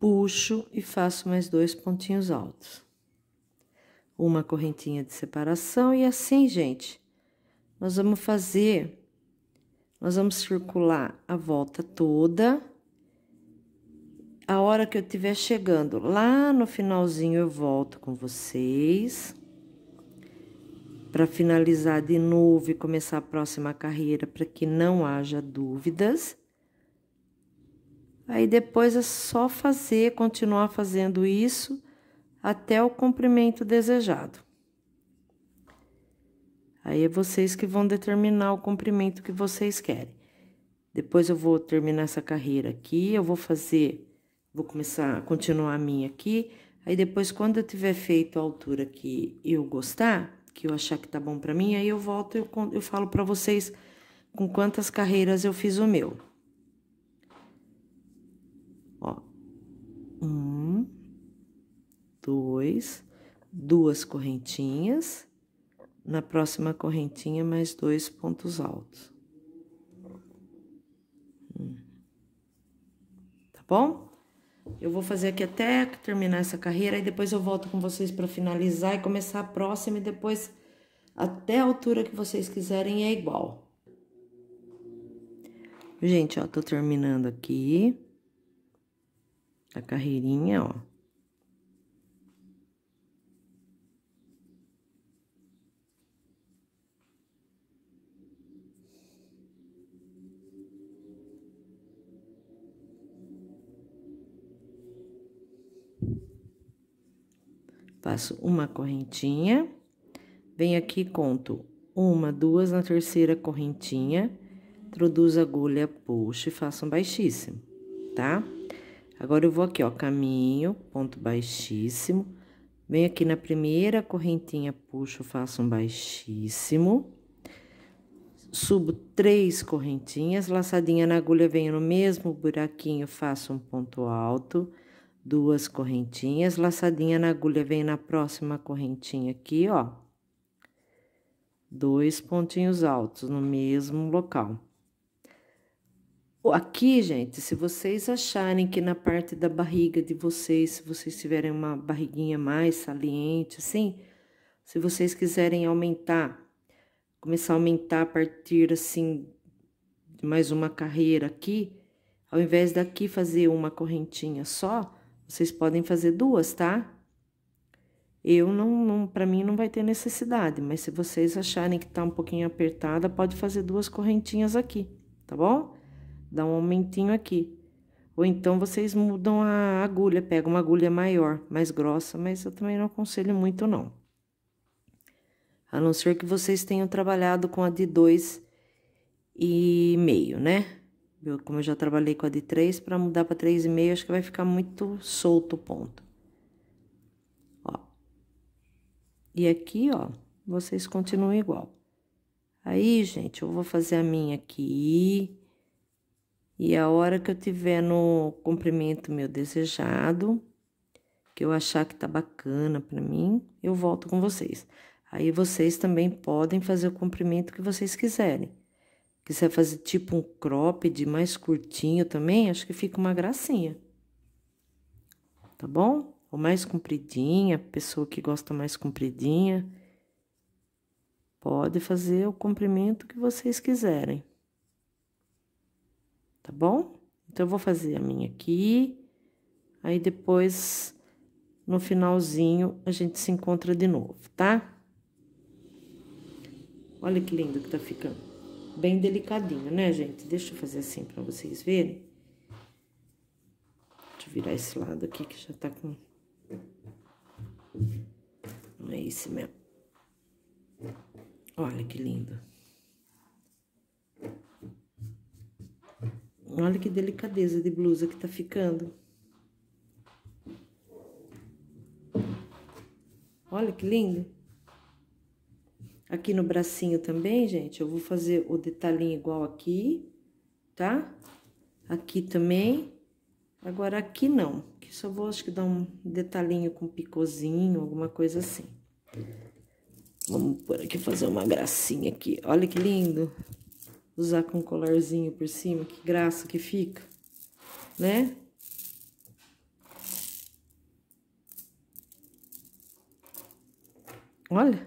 puxo e faço mais dois pontinhos altos. Uma correntinha de separação e assim, gente, nós vamos fazer, nós vamos circular a volta toda. A hora que eu estiver chegando lá no finalzinho, eu volto com vocês. Para finalizar de novo e começar a próxima carreira, para que não haja dúvidas. Aí depois é só fazer, continuar fazendo isso até o comprimento desejado. Aí é vocês que vão determinar o comprimento que vocês querem. Depois eu vou terminar essa carreira aqui, eu vou fazer, vou começar a continuar a minha aqui. Aí depois, quando eu tiver feito a altura que eu gostar, que eu achar que tá bom para mim, aí eu volto e eu, eu falo para vocês com quantas carreiras eu fiz o meu. Ó, um, dois, duas correntinhas na próxima correntinha mais dois pontos altos. Hum. Tá bom? Eu vou fazer aqui até terminar essa carreira e depois eu volto com vocês para finalizar e começar a próxima e depois até a altura que vocês quiserem é igual. Gente, ó, tô terminando aqui a carreirinha, ó. Faço uma correntinha, venho aqui conto uma, duas na terceira correntinha, introduzo a agulha, puxo e faço um baixíssimo, tá? Agora, eu vou aqui, ó, caminho, ponto baixíssimo, venho aqui na primeira correntinha, puxo, faço um baixíssimo, subo três correntinhas, laçadinha na agulha, venho no mesmo buraquinho, faço um ponto alto, duas correntinhas, laçadinha na agulha, vem na próxima correntinha aqui, ó. Dois pontinhos altos no mesmo local. Aqui, gente, se vocês acharem que na parte da barriga de vocês, se vocês tiverem uma barriguinha mais saliente, assim, se vocês quiserem aumentar, começar a aumentar a partir, assim, de mais uma carreira aqui, ao invés daqui fazer uma correntinha só, vocês podem fazer duas, tá? Eu não, não para mim não vai ter necessidade, mas se vocês acharem que tá um pouquinho apertada, pode fazer duas correntinhas aqui, tá bom? Dá um aumentinho aqui. Ou então vocês mudam a agulha, pega uma agulha maior, mais grossa, mas eu também não aconselho muito não. A não ser que vocês tenham trabalhado com a de dois e meio, né? Eu, como eu já trabalhei com a de 3, para mudar para 3,5, acho que vai ficar muito solto o ponto. Ó. E aqui, ó, vocês continuam igual. Aí, gente, eu vou fazer a minha aqui. E a hora que eu tiver no comprimento meu desejado, que eu achar que tá bacana para mim, eu volto com vocês. Aí vocês também podem fazer o comprimento que vocês quiserem quiser fazer tipo um cropped mais curtinho também, acho que fica uma gracinha. Tá bom? Ou mais compridinha, pessoa que gosta mais compridinha. Pode fazer o comprimento que vocês quiserem. Tá bom? Então, eu vou fazer a minha aqui. Aí, depois, no finalzinho, a gente se encontra de novo, tá? Olha que lindo que tá ficando bem delicadinho, né, gente? Deixa eu fazer assim para vocês verem. Deixa eu virar esse lado aqui que já tá com... Não é esse mesmo. Olha que lindo. Olha que delicadeza de blusa que tá ficando. Olha que lindo. Aqui no bracinho também, gente, eu vou fazer o detalhinho igual aqui, tá? Aqui também. Agora, aqui não, que só vou, acho que, dar um detalhinho com picôzinho, alguma coisa assim. Vamos por aqui fazer uma gracinha aqui. Olha que lindo. Usar com um colarzinho por cima, que graça que fica, né? Olha.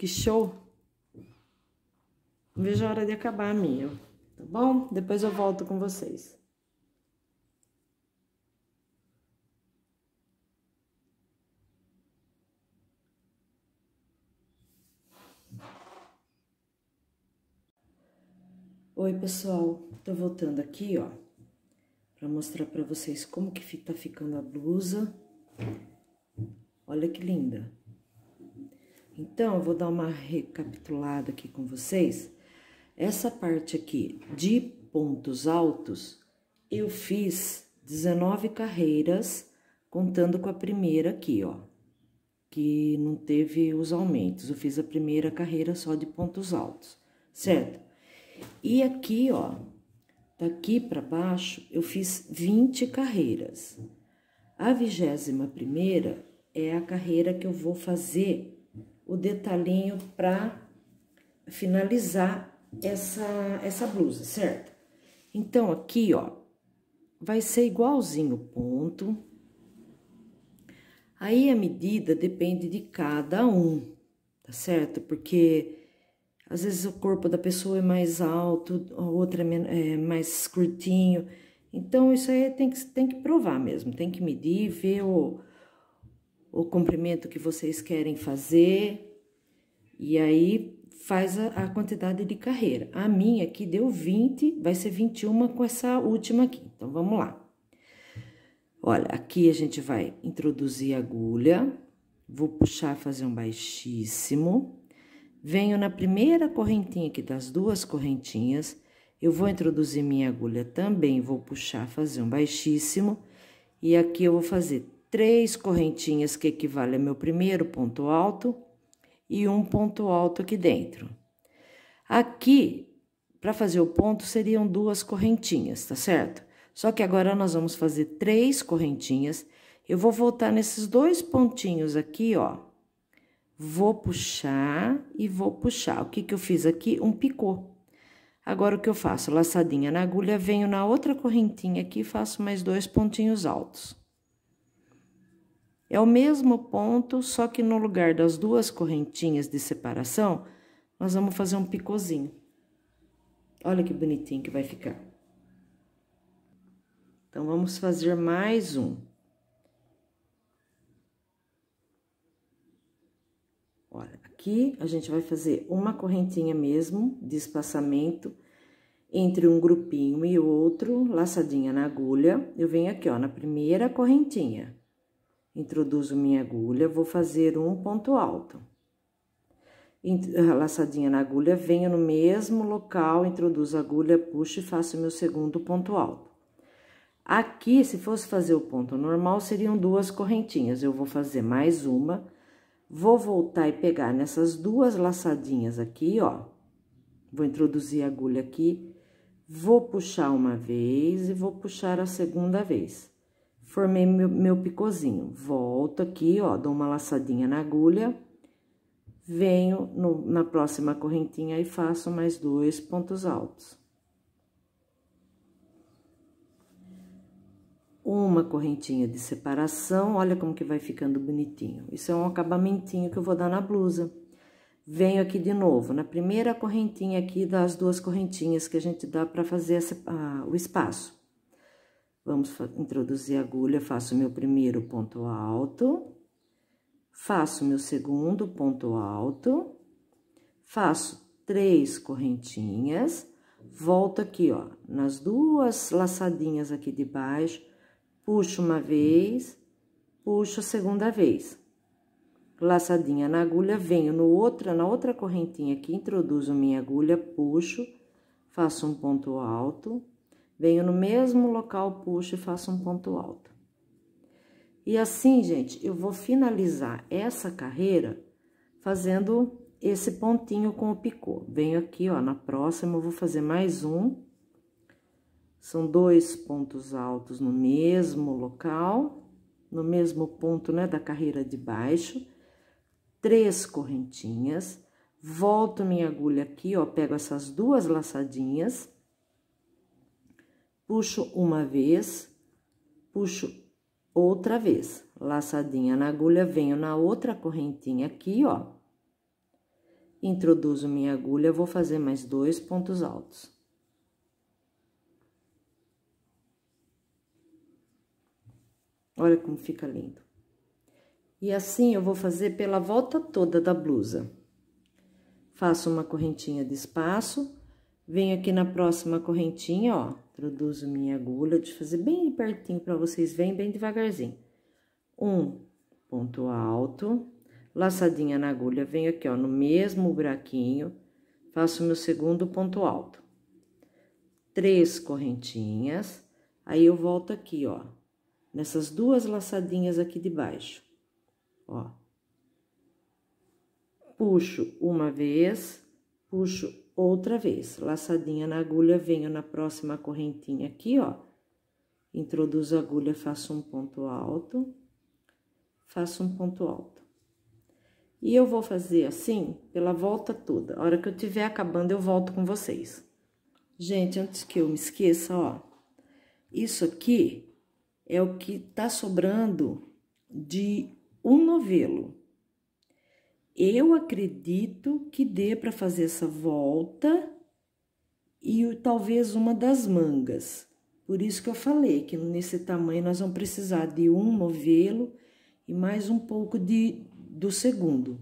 Que show! Não vejo a hora de acabar a minha, tá bom? Depois eu volto com vocês. Oi, pessoal. Tô voltando aqui, ó, para mostrar para vocês como que tá ficando a blusa. Olha que linda. Então, eu vou dar uma recapitulada aqui com vocês. Essa parte aqui de pontos altos, eu fiz 19 carreiras, contando com a primeira aqui, ó, que não teve os aumentos. Eu fiz a primeira carreira só de pontos altos, certo? E aqui, ó, daqui para baixo, eu fiz 20 carreiras. A vigésima primeira é a carreira que eu vou fazer o detalhinho para finalizar essa, essa blusa, certo? Então, aqui, ó, vai ser igualzinho o ponto. Aí, a medida depende de cada um, tá certo? Porque... Às vezes o corpo da pessoa é mais alto, a outra é, é mais curtinho. Então, isso aí tem que, tem que provar mesmo, tem que medir, ver o, o comprimento que vocês querem fazer, e aí faz a, a, quantidade de carreira. A minha aqui deu 20, vai ser 21 com essa última aqui. Então, vamos lá. Olha, aqui a gente vai introduzir a agulha, vou puxar, fazer um baixíssimo. Venho na primeira correntinha aqui das duas correntinhas, eu vou introduzir minha agulha também, vou puxar, fazer um baixíssimo. E aqui eu vou fazer três correntinhas que equivale ao meu primeiro ponto alto e um ponto alto aqui dentro. Aqui, para fazer o ponto, seriam duas correntinhas, tá certo? Só que agora nós vamos fazer três correntinhas. Eu vou voltar nesses dois pontinhos aqui, ó. Vou puxar e vou puxar. O que que eu fiz aqui? Um picô. Agora, o que eu faço? Laçadinha na agulha, venho na outra correntinha aqui e faço mais dois pontinhos altos. É o mesmo ponto, só que no lugar das duas correntinhas de separação, nós vamos fazer um picozinho. Olha que bonitinho que vai ficar. Então, vamos fazer mais um. Olha, aqui a gente vai fazer uma correntinha mesmo de espaçamento entre um grupinho e outro, laçadinha na agulha. Eu venho aqui, ó, na primeira correntinha. Introduzo minha agulha, vou fazer um ponto alto. Laçadinha na agulha, venho no mesmo local, introduzo a agulha, puxo e faço meu segundo ponto alto. Aqui, se fosse fazer o ponto normal, seriam duas correntinhas. Eu vou fazer mais uma, vou voltar e pegar nessas duas laçadinhas aqui, ó. Vou introduzir a agulha aqui, vou puxar uma vez e vou puxar a segunda vez formei meu, meu picozinho. Volto aqui, ó, dou uma laçadinha na agulha, venho no, na próxima correntinha e faço mais dois pontos altos. Uma correntinha de separação, olha como que vai ficando bonitinho. Isso é um acabamentinho que eu vou dar na blusa. Venho aqui de novo, na primeira correntinha aqui das duas correntinhas que a gente dá para fazer a, a, o espaço. Vamos introduzir a agulha, faço meu primeiro ponto alto, faço meu segundo ponto alto, faço três correntinhas, volto aqui, ó, nas duas laçadinhas aqui de baixo, puxo uma vez, puxo a segunda vez. Laçadinha na agulha, venho no outra, na outra correntinha aqui, introduzo minha agulha, puxo, faço um ponto alto, Venho no mesmo local, puxo e faço um ponto alto. E assim, gente, eu vou finalizar essa carreira fazendo esse pontinho com o picô. Venho aqui, ó, na próxima eu vou fazer mais um. São dois pontos altos no mesmo local, no mesmo ponto, né, da carreira de baixo. Três correntinhas. Volto minha agulha aqui, ó, pego essas duas laçadinhas puxo uma vez, puxo outra vez, laçadinha na agulha, venho na outra correntinha aqui, ó. Introduzo minha agulha, vou fazer mais dois pontos altos. Olha como fica lindo. E assim eu vou fazer pela volta toda da blusa. Faço uma correntinha de espaço, venho aqui na próxima correntinha, ó, Introduzo minha agulha, de fazer bem pertinho para vocês verem, bem devagarzinho. Um ponto alto, laçadinha na agulha, venho aqui, ó, no mesmo buraquinho, faço meu segundo ponto alto. Três correntinhas, aí eu volto aqui, ó, nessas duas laçadinhas aqui de baixo, ó. Puxo uma vez, puxo Outra vez, laçadinha na agulha, venho na próxima correntinha aqui, ó. Introduzo a agulha, faço um ponto alto, faço um ponto alto. E eu vou fazer assim pela volta toda. A hora que eu tiver acabando, eu volto com vocês. Gente, antes que eu me esqueça, ó. Isso aqui é o que tá sobrando de um novelo. Eu acredito que dê para fazer essa volta e talvez uma das mangas. Por isso que eu falei que nesse tamanho nós vamos precisar de um novelo e mais um pouco de do segundo.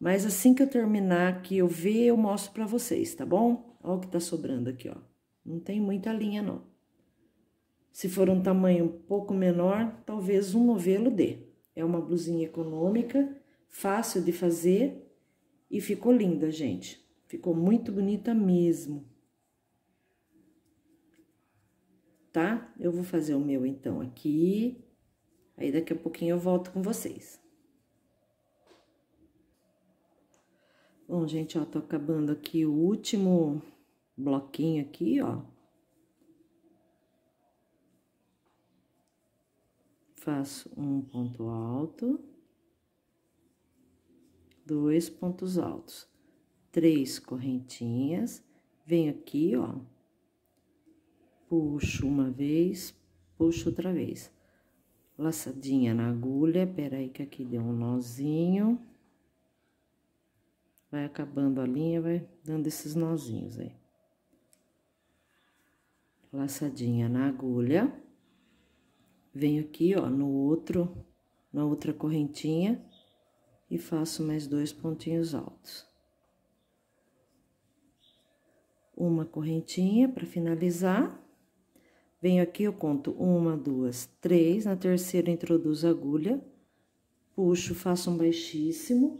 Mas assim que eu terminar que eu ver, eu mostro para vocês, tá bom? Olha o que tá sobrando aqui, ó. Não tem muita linha, não. Se for um tamanho um pouco menor, talvez um novelo dê. É uma blusinha econômica fácil de fazer e ficou linda, gente. Ficou muito bonita mesmo. Tá? Eu vou fazer o meu, então, aqui. Aí, daqui a pouquinho eu volto com vocês. Bom, gente, ó, tô acabando aqui o último bloquinho aqui, ó. Faço um ponto alto dois pontos altos, três correntinhas, venho aqui, ó, puxo uma vez, puxo outra vez. Laçadinha na agulha, peraí que aqui deu um nozinho. Vai acabando a linha, vai dando esses nozinhos aí. Laçadinha na agulha. Venho aqui, ó, no outro, na outra correntinha e faço mais dois pontinhos altos. Uma correntinha para finalizar. Venho aqui, eu conto uma, duas, três. Na terceira, introduzo a agulha, puxo, faço um baixíssimo.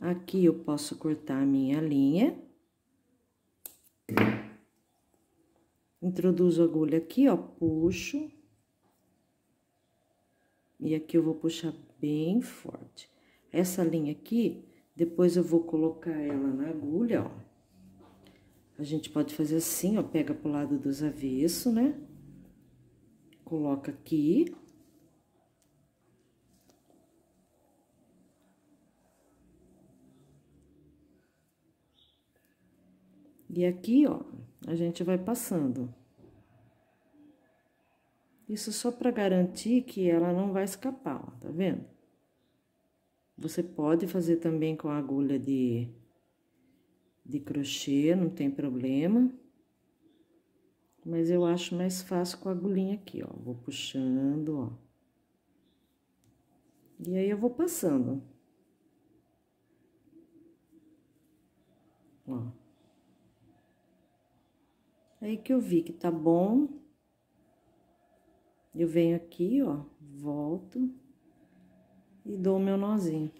Aqui eu posso cortar a minha linha. Introduzo a agulha aqui, ó, puxo. E aqui eu vou puxar bem forte. Essa linha aqui, depois eu vou colocar ela na agulha, ó. A gente pode fazer assim, ó, pega pro lado dos avesso, né? Coloca aqui. E aqui, ó, a gente vai passando. Isso só para garantir que ela não vai escapar, ó, tá vendo? Você pode fazer também com a agulha de, de crochê, não tem problema. Mas eu acho mais fácil com a agulhinha aqui, ó. Vou puxando, ó. E aí eu vou passando. Ó. Aí que eu vi que tá bom, eu venho aqui, ó, volto e dou meu nozinho.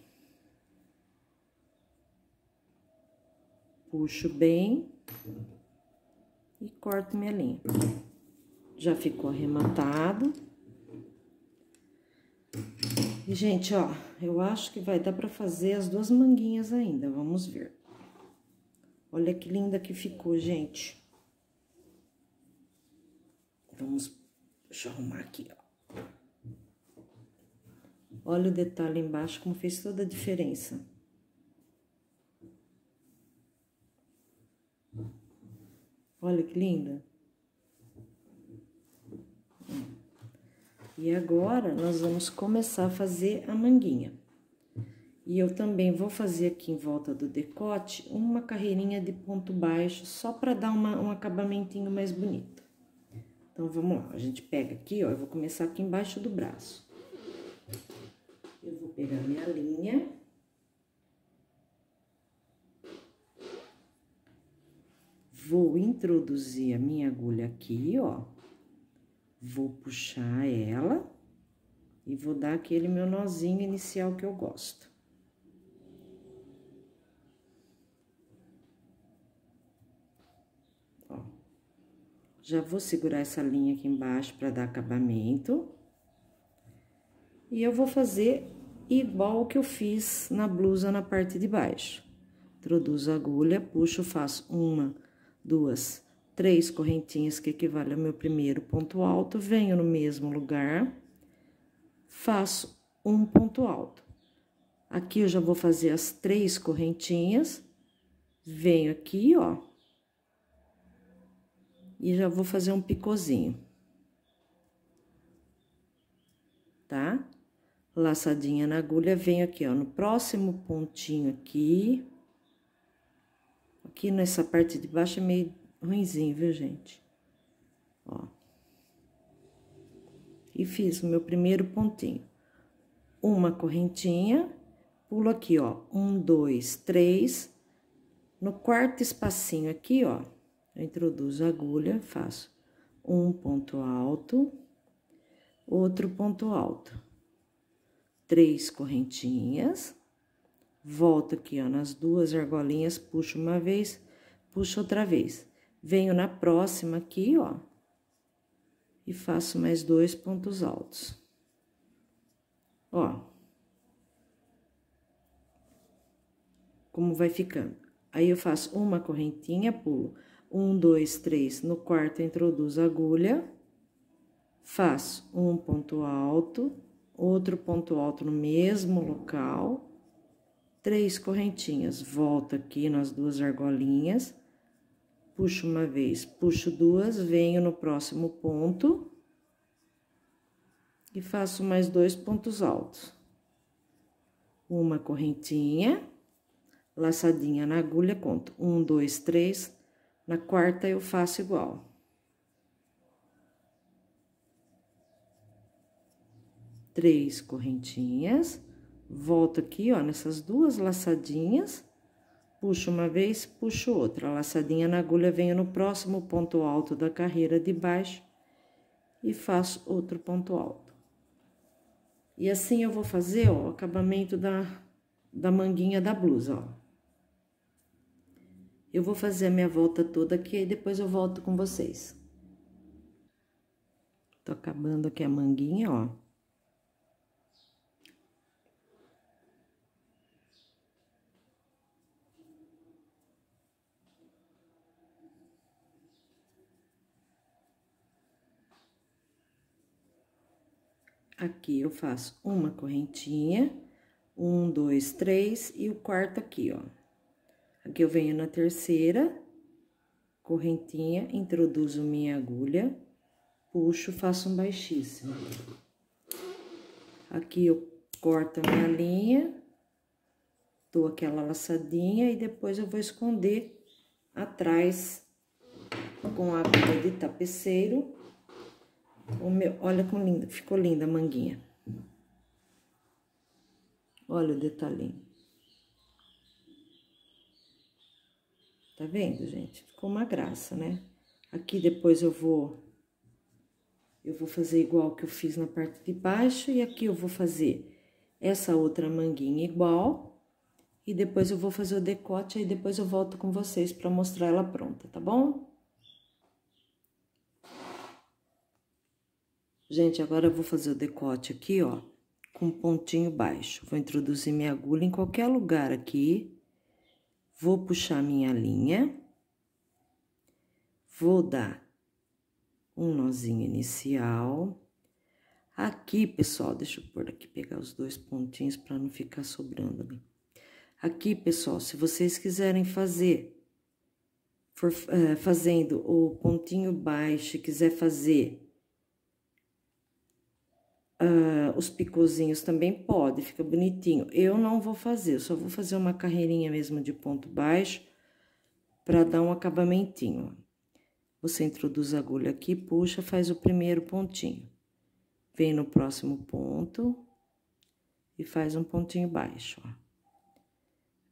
Puxo bem e corto minha linha. Já ficou arrematado. E, gente, ó, eu acho que vai dar pra fazer as duas manguinhas ainda, vamos ver. Olha que linda que ficou, gente. Vamos Deixa eu arrumar aqui, ó. Olha o detalhe embaixo, como fez toda a diferença. Olha que linda. E agora, nós vamos começar a fazer a manguinha. E eu também vou fazer aqui em volta do decote uma carreirinha de ponto baixo, só para dar uma, um acabamentinho mais bonito. Então, vamos lá. A gente pega aqui, ó, eu vou começar aqui embaixo do braço. Eu vou pegar minha linha. Vou introduzir a minha agulha aqui, ó. Vou puxar ela e vou dar aquele meu nozinho inicial que eu gosto. Já vou segurar essa linha aqui embaixo para dar acabamento. E eu vou fazer igual que eu fiz na blusa na parte de baixo. Introduzo a agulha, puxo, faço uma, duas, três correntinhas que equivale ao meu primeiro ponto alto, venho no mesmo lugar, faço um ponto alto. Aqui eu já vou fazer as três correntinhas, venho aqui, ó, e já vou fazer um picôzinho. Tá? Laçadinha na agulha, venho aqui, ó, no próximo pontinho aqui. Aqui nessa parte de baixo é meio ruinzinho, viu, gente? Ó. E fiz o meu primeiro pontinho. Uma correntinha, pulo aqui, ó, um, dois, três. No quarto espacinho aqui, ó, introduzo a agulha, faço um ponto alto, outro ponto alto, três correntinhas, volto aqui, ó, nas duas argolinhas, puxo uma vez, puxo outra vez. Venho na próxima aqui, ó, e faço mais dois pontos altos. Ó. Como vai ficando. Aí, eu faço uma correntinha, pulo um, dois, três. No quarto, introduzo a agulha. Faço um ponto alto, outro ponto alto no mesmo local. Três correntinhas. Volto aqui nas duas argolinhas. Puxo uma vez, puxo duas, venho no próximo ponto. E faço mais dois pontos altos. Uma correntinha, laçadinha na agulha, conto um, dois, três, na quarta eu faço igual. Três correntinhas, volto aqui, ó, nessas duas laçadinhas, puxo uma vez, puxo outra. A laçadinha na agulha venho no próximo ponto alto da carreira de baixo e faço outro ponto alto. E assim eu vou fazer, ó, o acabamento da, da manguinha da blusa, ó. Eu vou fazer a minha volta toda aqui e depois eu volto com vocês. Tô acabando aqui a manguinha, ó. Aqui eu faço uma correntinha, um, dois, três, e o quarto aqui, ó. Aqui eu venho na terceira correntinha, introduzo minha agulha, puxo, faço um baixíssimo. Aqui eu corto a minha linha, dou aquela laçadinha e depois eu vou esconder atrás com a agulha de tapeceiro. O meu, olha como linda, ficou linda a manguinha. Olha o detalhinho. Tá vendo, gente? Ficou uma graça, né? Aqui depois eu vou... Eu vou fazer igual que eu fiz na parte de baixo. E aqui eu vou fazer essa outra manguinha igual. E depois eu vou fazer o decote. Aí depois eu volto com vocês pra mostrar ela pronta, tá bom? Gente, agora eu vou fazer o decote aqui, ó. Com pontinho baixo. Vou introduzir minha agulha em qualquer lugar Aqui. Vou puxar minha linha. Vou dar um nozinho inicial. Aqui, pessoal, deixa eu por aqui pegar os dois pontinhos para não ficar sobrando ali. Aqui, pessoal, se vocês quiserem fazer, for, uh, fazendo o pontinho baixo, quiser fazer ah, os picozinhos também pode, fica bonitinho. Eu não vou fazer, eu só vou fazer uma carreirinha mesmo de ponto baixo para dar um acabamentinho. Você introduz a agulha aqui, puxa, faz o primeiro pontinho. Vem no próximo ponto e faz um pontinho baixo, ó.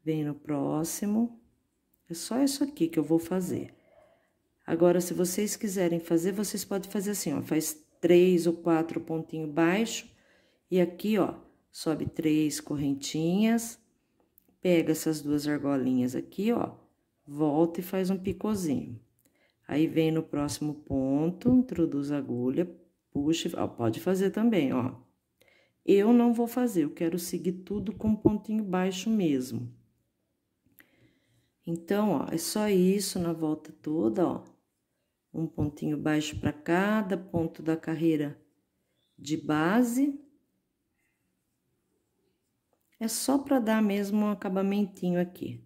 Vem no próximo. É só isso aqui que eu vou fazer. Agora, se vocês quiserem fazer, vocês podem fazer assim, ó. Faz três ou quatro pontinho baixo, e aqui, ó, sobe três correntinhas, pega essas duas argolinhas aqui, ó, volta e faz um picozinho. Aí, vem no próximo ponto, introduz a agulha, puxa, ó, pode fazer também, ó. Eu não vou fazer, eu quero seguir tudo com pontinho baixo mesmo. Então, ó, é só isso na volta toda, ó um pontinho baixo para cada ponto da carreira de base. É só para dar mesmo um acabamentinho aqui.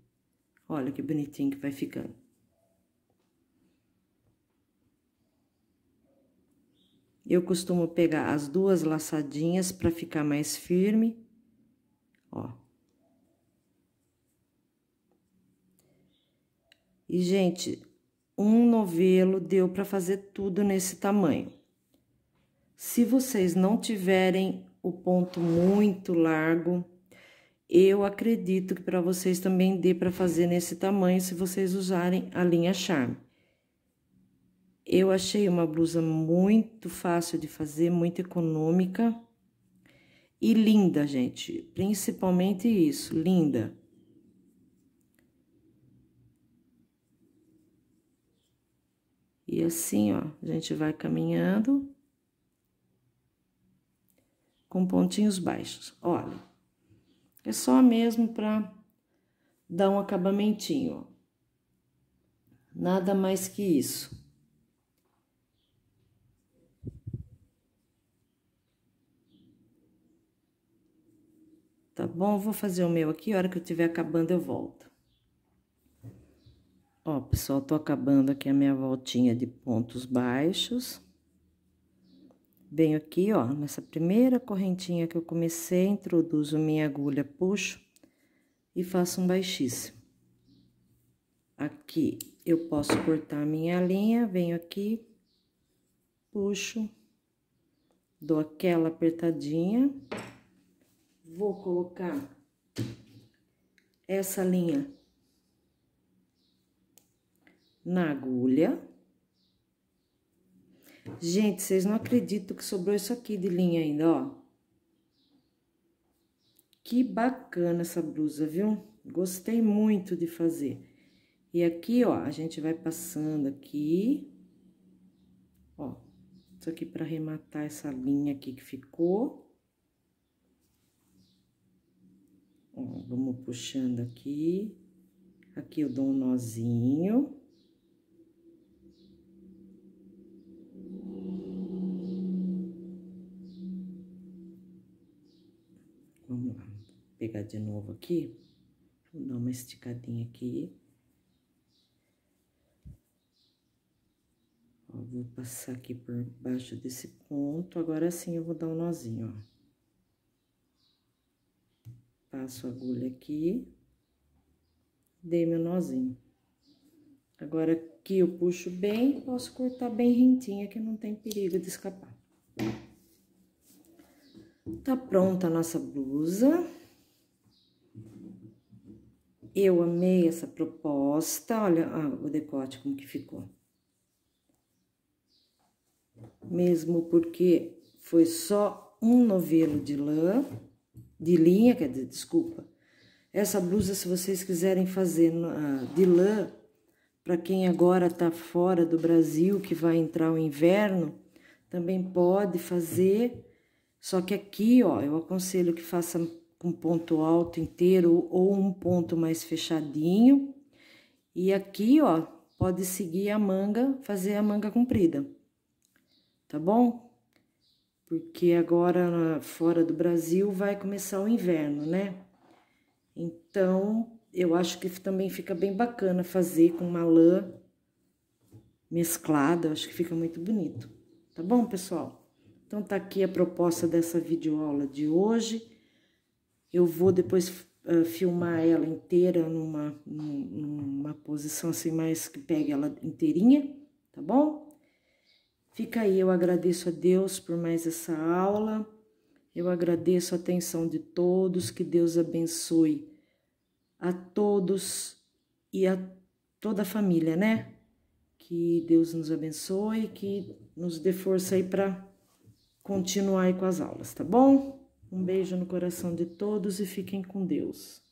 Olha que bonitinho que vai ficando. Eu costumo pegar as duas laçadinhas para ficar mais firme. Ó. E, gente, um novelo deu para fazer tudo nesse tamanho. Se vocês não tiverem o ponto muito largo, eu acredito que para vocês também dê para fazer nesse tamanho se vocês usarem a linha Charme. Eu achei uma blusa muito fácil de fazer, muito econômica e linda, gente. Principalmente isso, linda. E assim, ó, a gente vai caminhando com pontinhos baixos. Olha, é só mesmo para dar um acabamentinho, ó. Nada mais que isso. Tá bom? Vou fazer o meu aqui, a hora que eu estiver acabando eu volto. Ó, pessoal, tô acabando aqui a minha voltinha de pontos baixos. Venho aqui, ó, nessa primeira correntinha que eu comecei, introduzo minha agulha, puxo e faço um baixíssimo. Aqui eu posso cortar minha linha, venho aqui, puxo, dou aquela apertadinha, vou colocar essa linha na agulha. Gente, vocês não acreditam que sobrou isso aqui de linha ainda, ó. Que bacana essa blusa, viu? Gostei muito de fazer. E aqui, ó, a gente vai passando aqui. Ó, isso aqui pra arrematar essa linha aqui que ficou. Ó, vamos puxando aqui. Aqui eu dou um nozinho. pegar de novo aqui. Vou dar uma esticadinha aqui. Ó, vou passar aqui por baixo desse ponto. Agora sim, eu vou dar um nozinho, ó. Passo a agulha aqui. Dei meu nozinho. Agora aqui eu puxo bem, posso cortar bem rentinha, que não tem perigo de escapar. Tá pronta a nossa blusa. Eu amei essa proposta. Olha ah, o decote como que ficou. Mesmo porque foi só um novelo de lã, de linha, quer dizer, desculpa. Essa blusa, se vocês quiserem fazer ah, de lã, para quem agora está fora do Brasil, que vai entrar o inverno, também pode fazer. Só que aqui, ó, eu aconselho que faça um ponto alto inteiro ou um ponto mais fechadinho. E aqui, ó, pode seguir a manga, fazer a manga comprida, tá bom? Porque agora, fora do Brasil, vai começar o inverno, né? Então, eu acho que também fica bem bacana fazer com uma lã mesclada, acho que fica muito bonito, tá bom, pessoal? Então, tá aqui a proposta dessa videoaula de hoje. Eu vou depois uh, filmar ela inteira numa, numa posição assim mais que pegue ela inteirinha, tá bom? Fica aí, eu agradeço a Deus por mais essa aula. Eu agradeço a atenção de todos, que Deus abençoe a todos e a toda a família, né? Que Deus nos abençoe, que nos dê força aí para continuar aí com as aulas, tá bom? Um beijo no coração de todos e fiquem com Deus.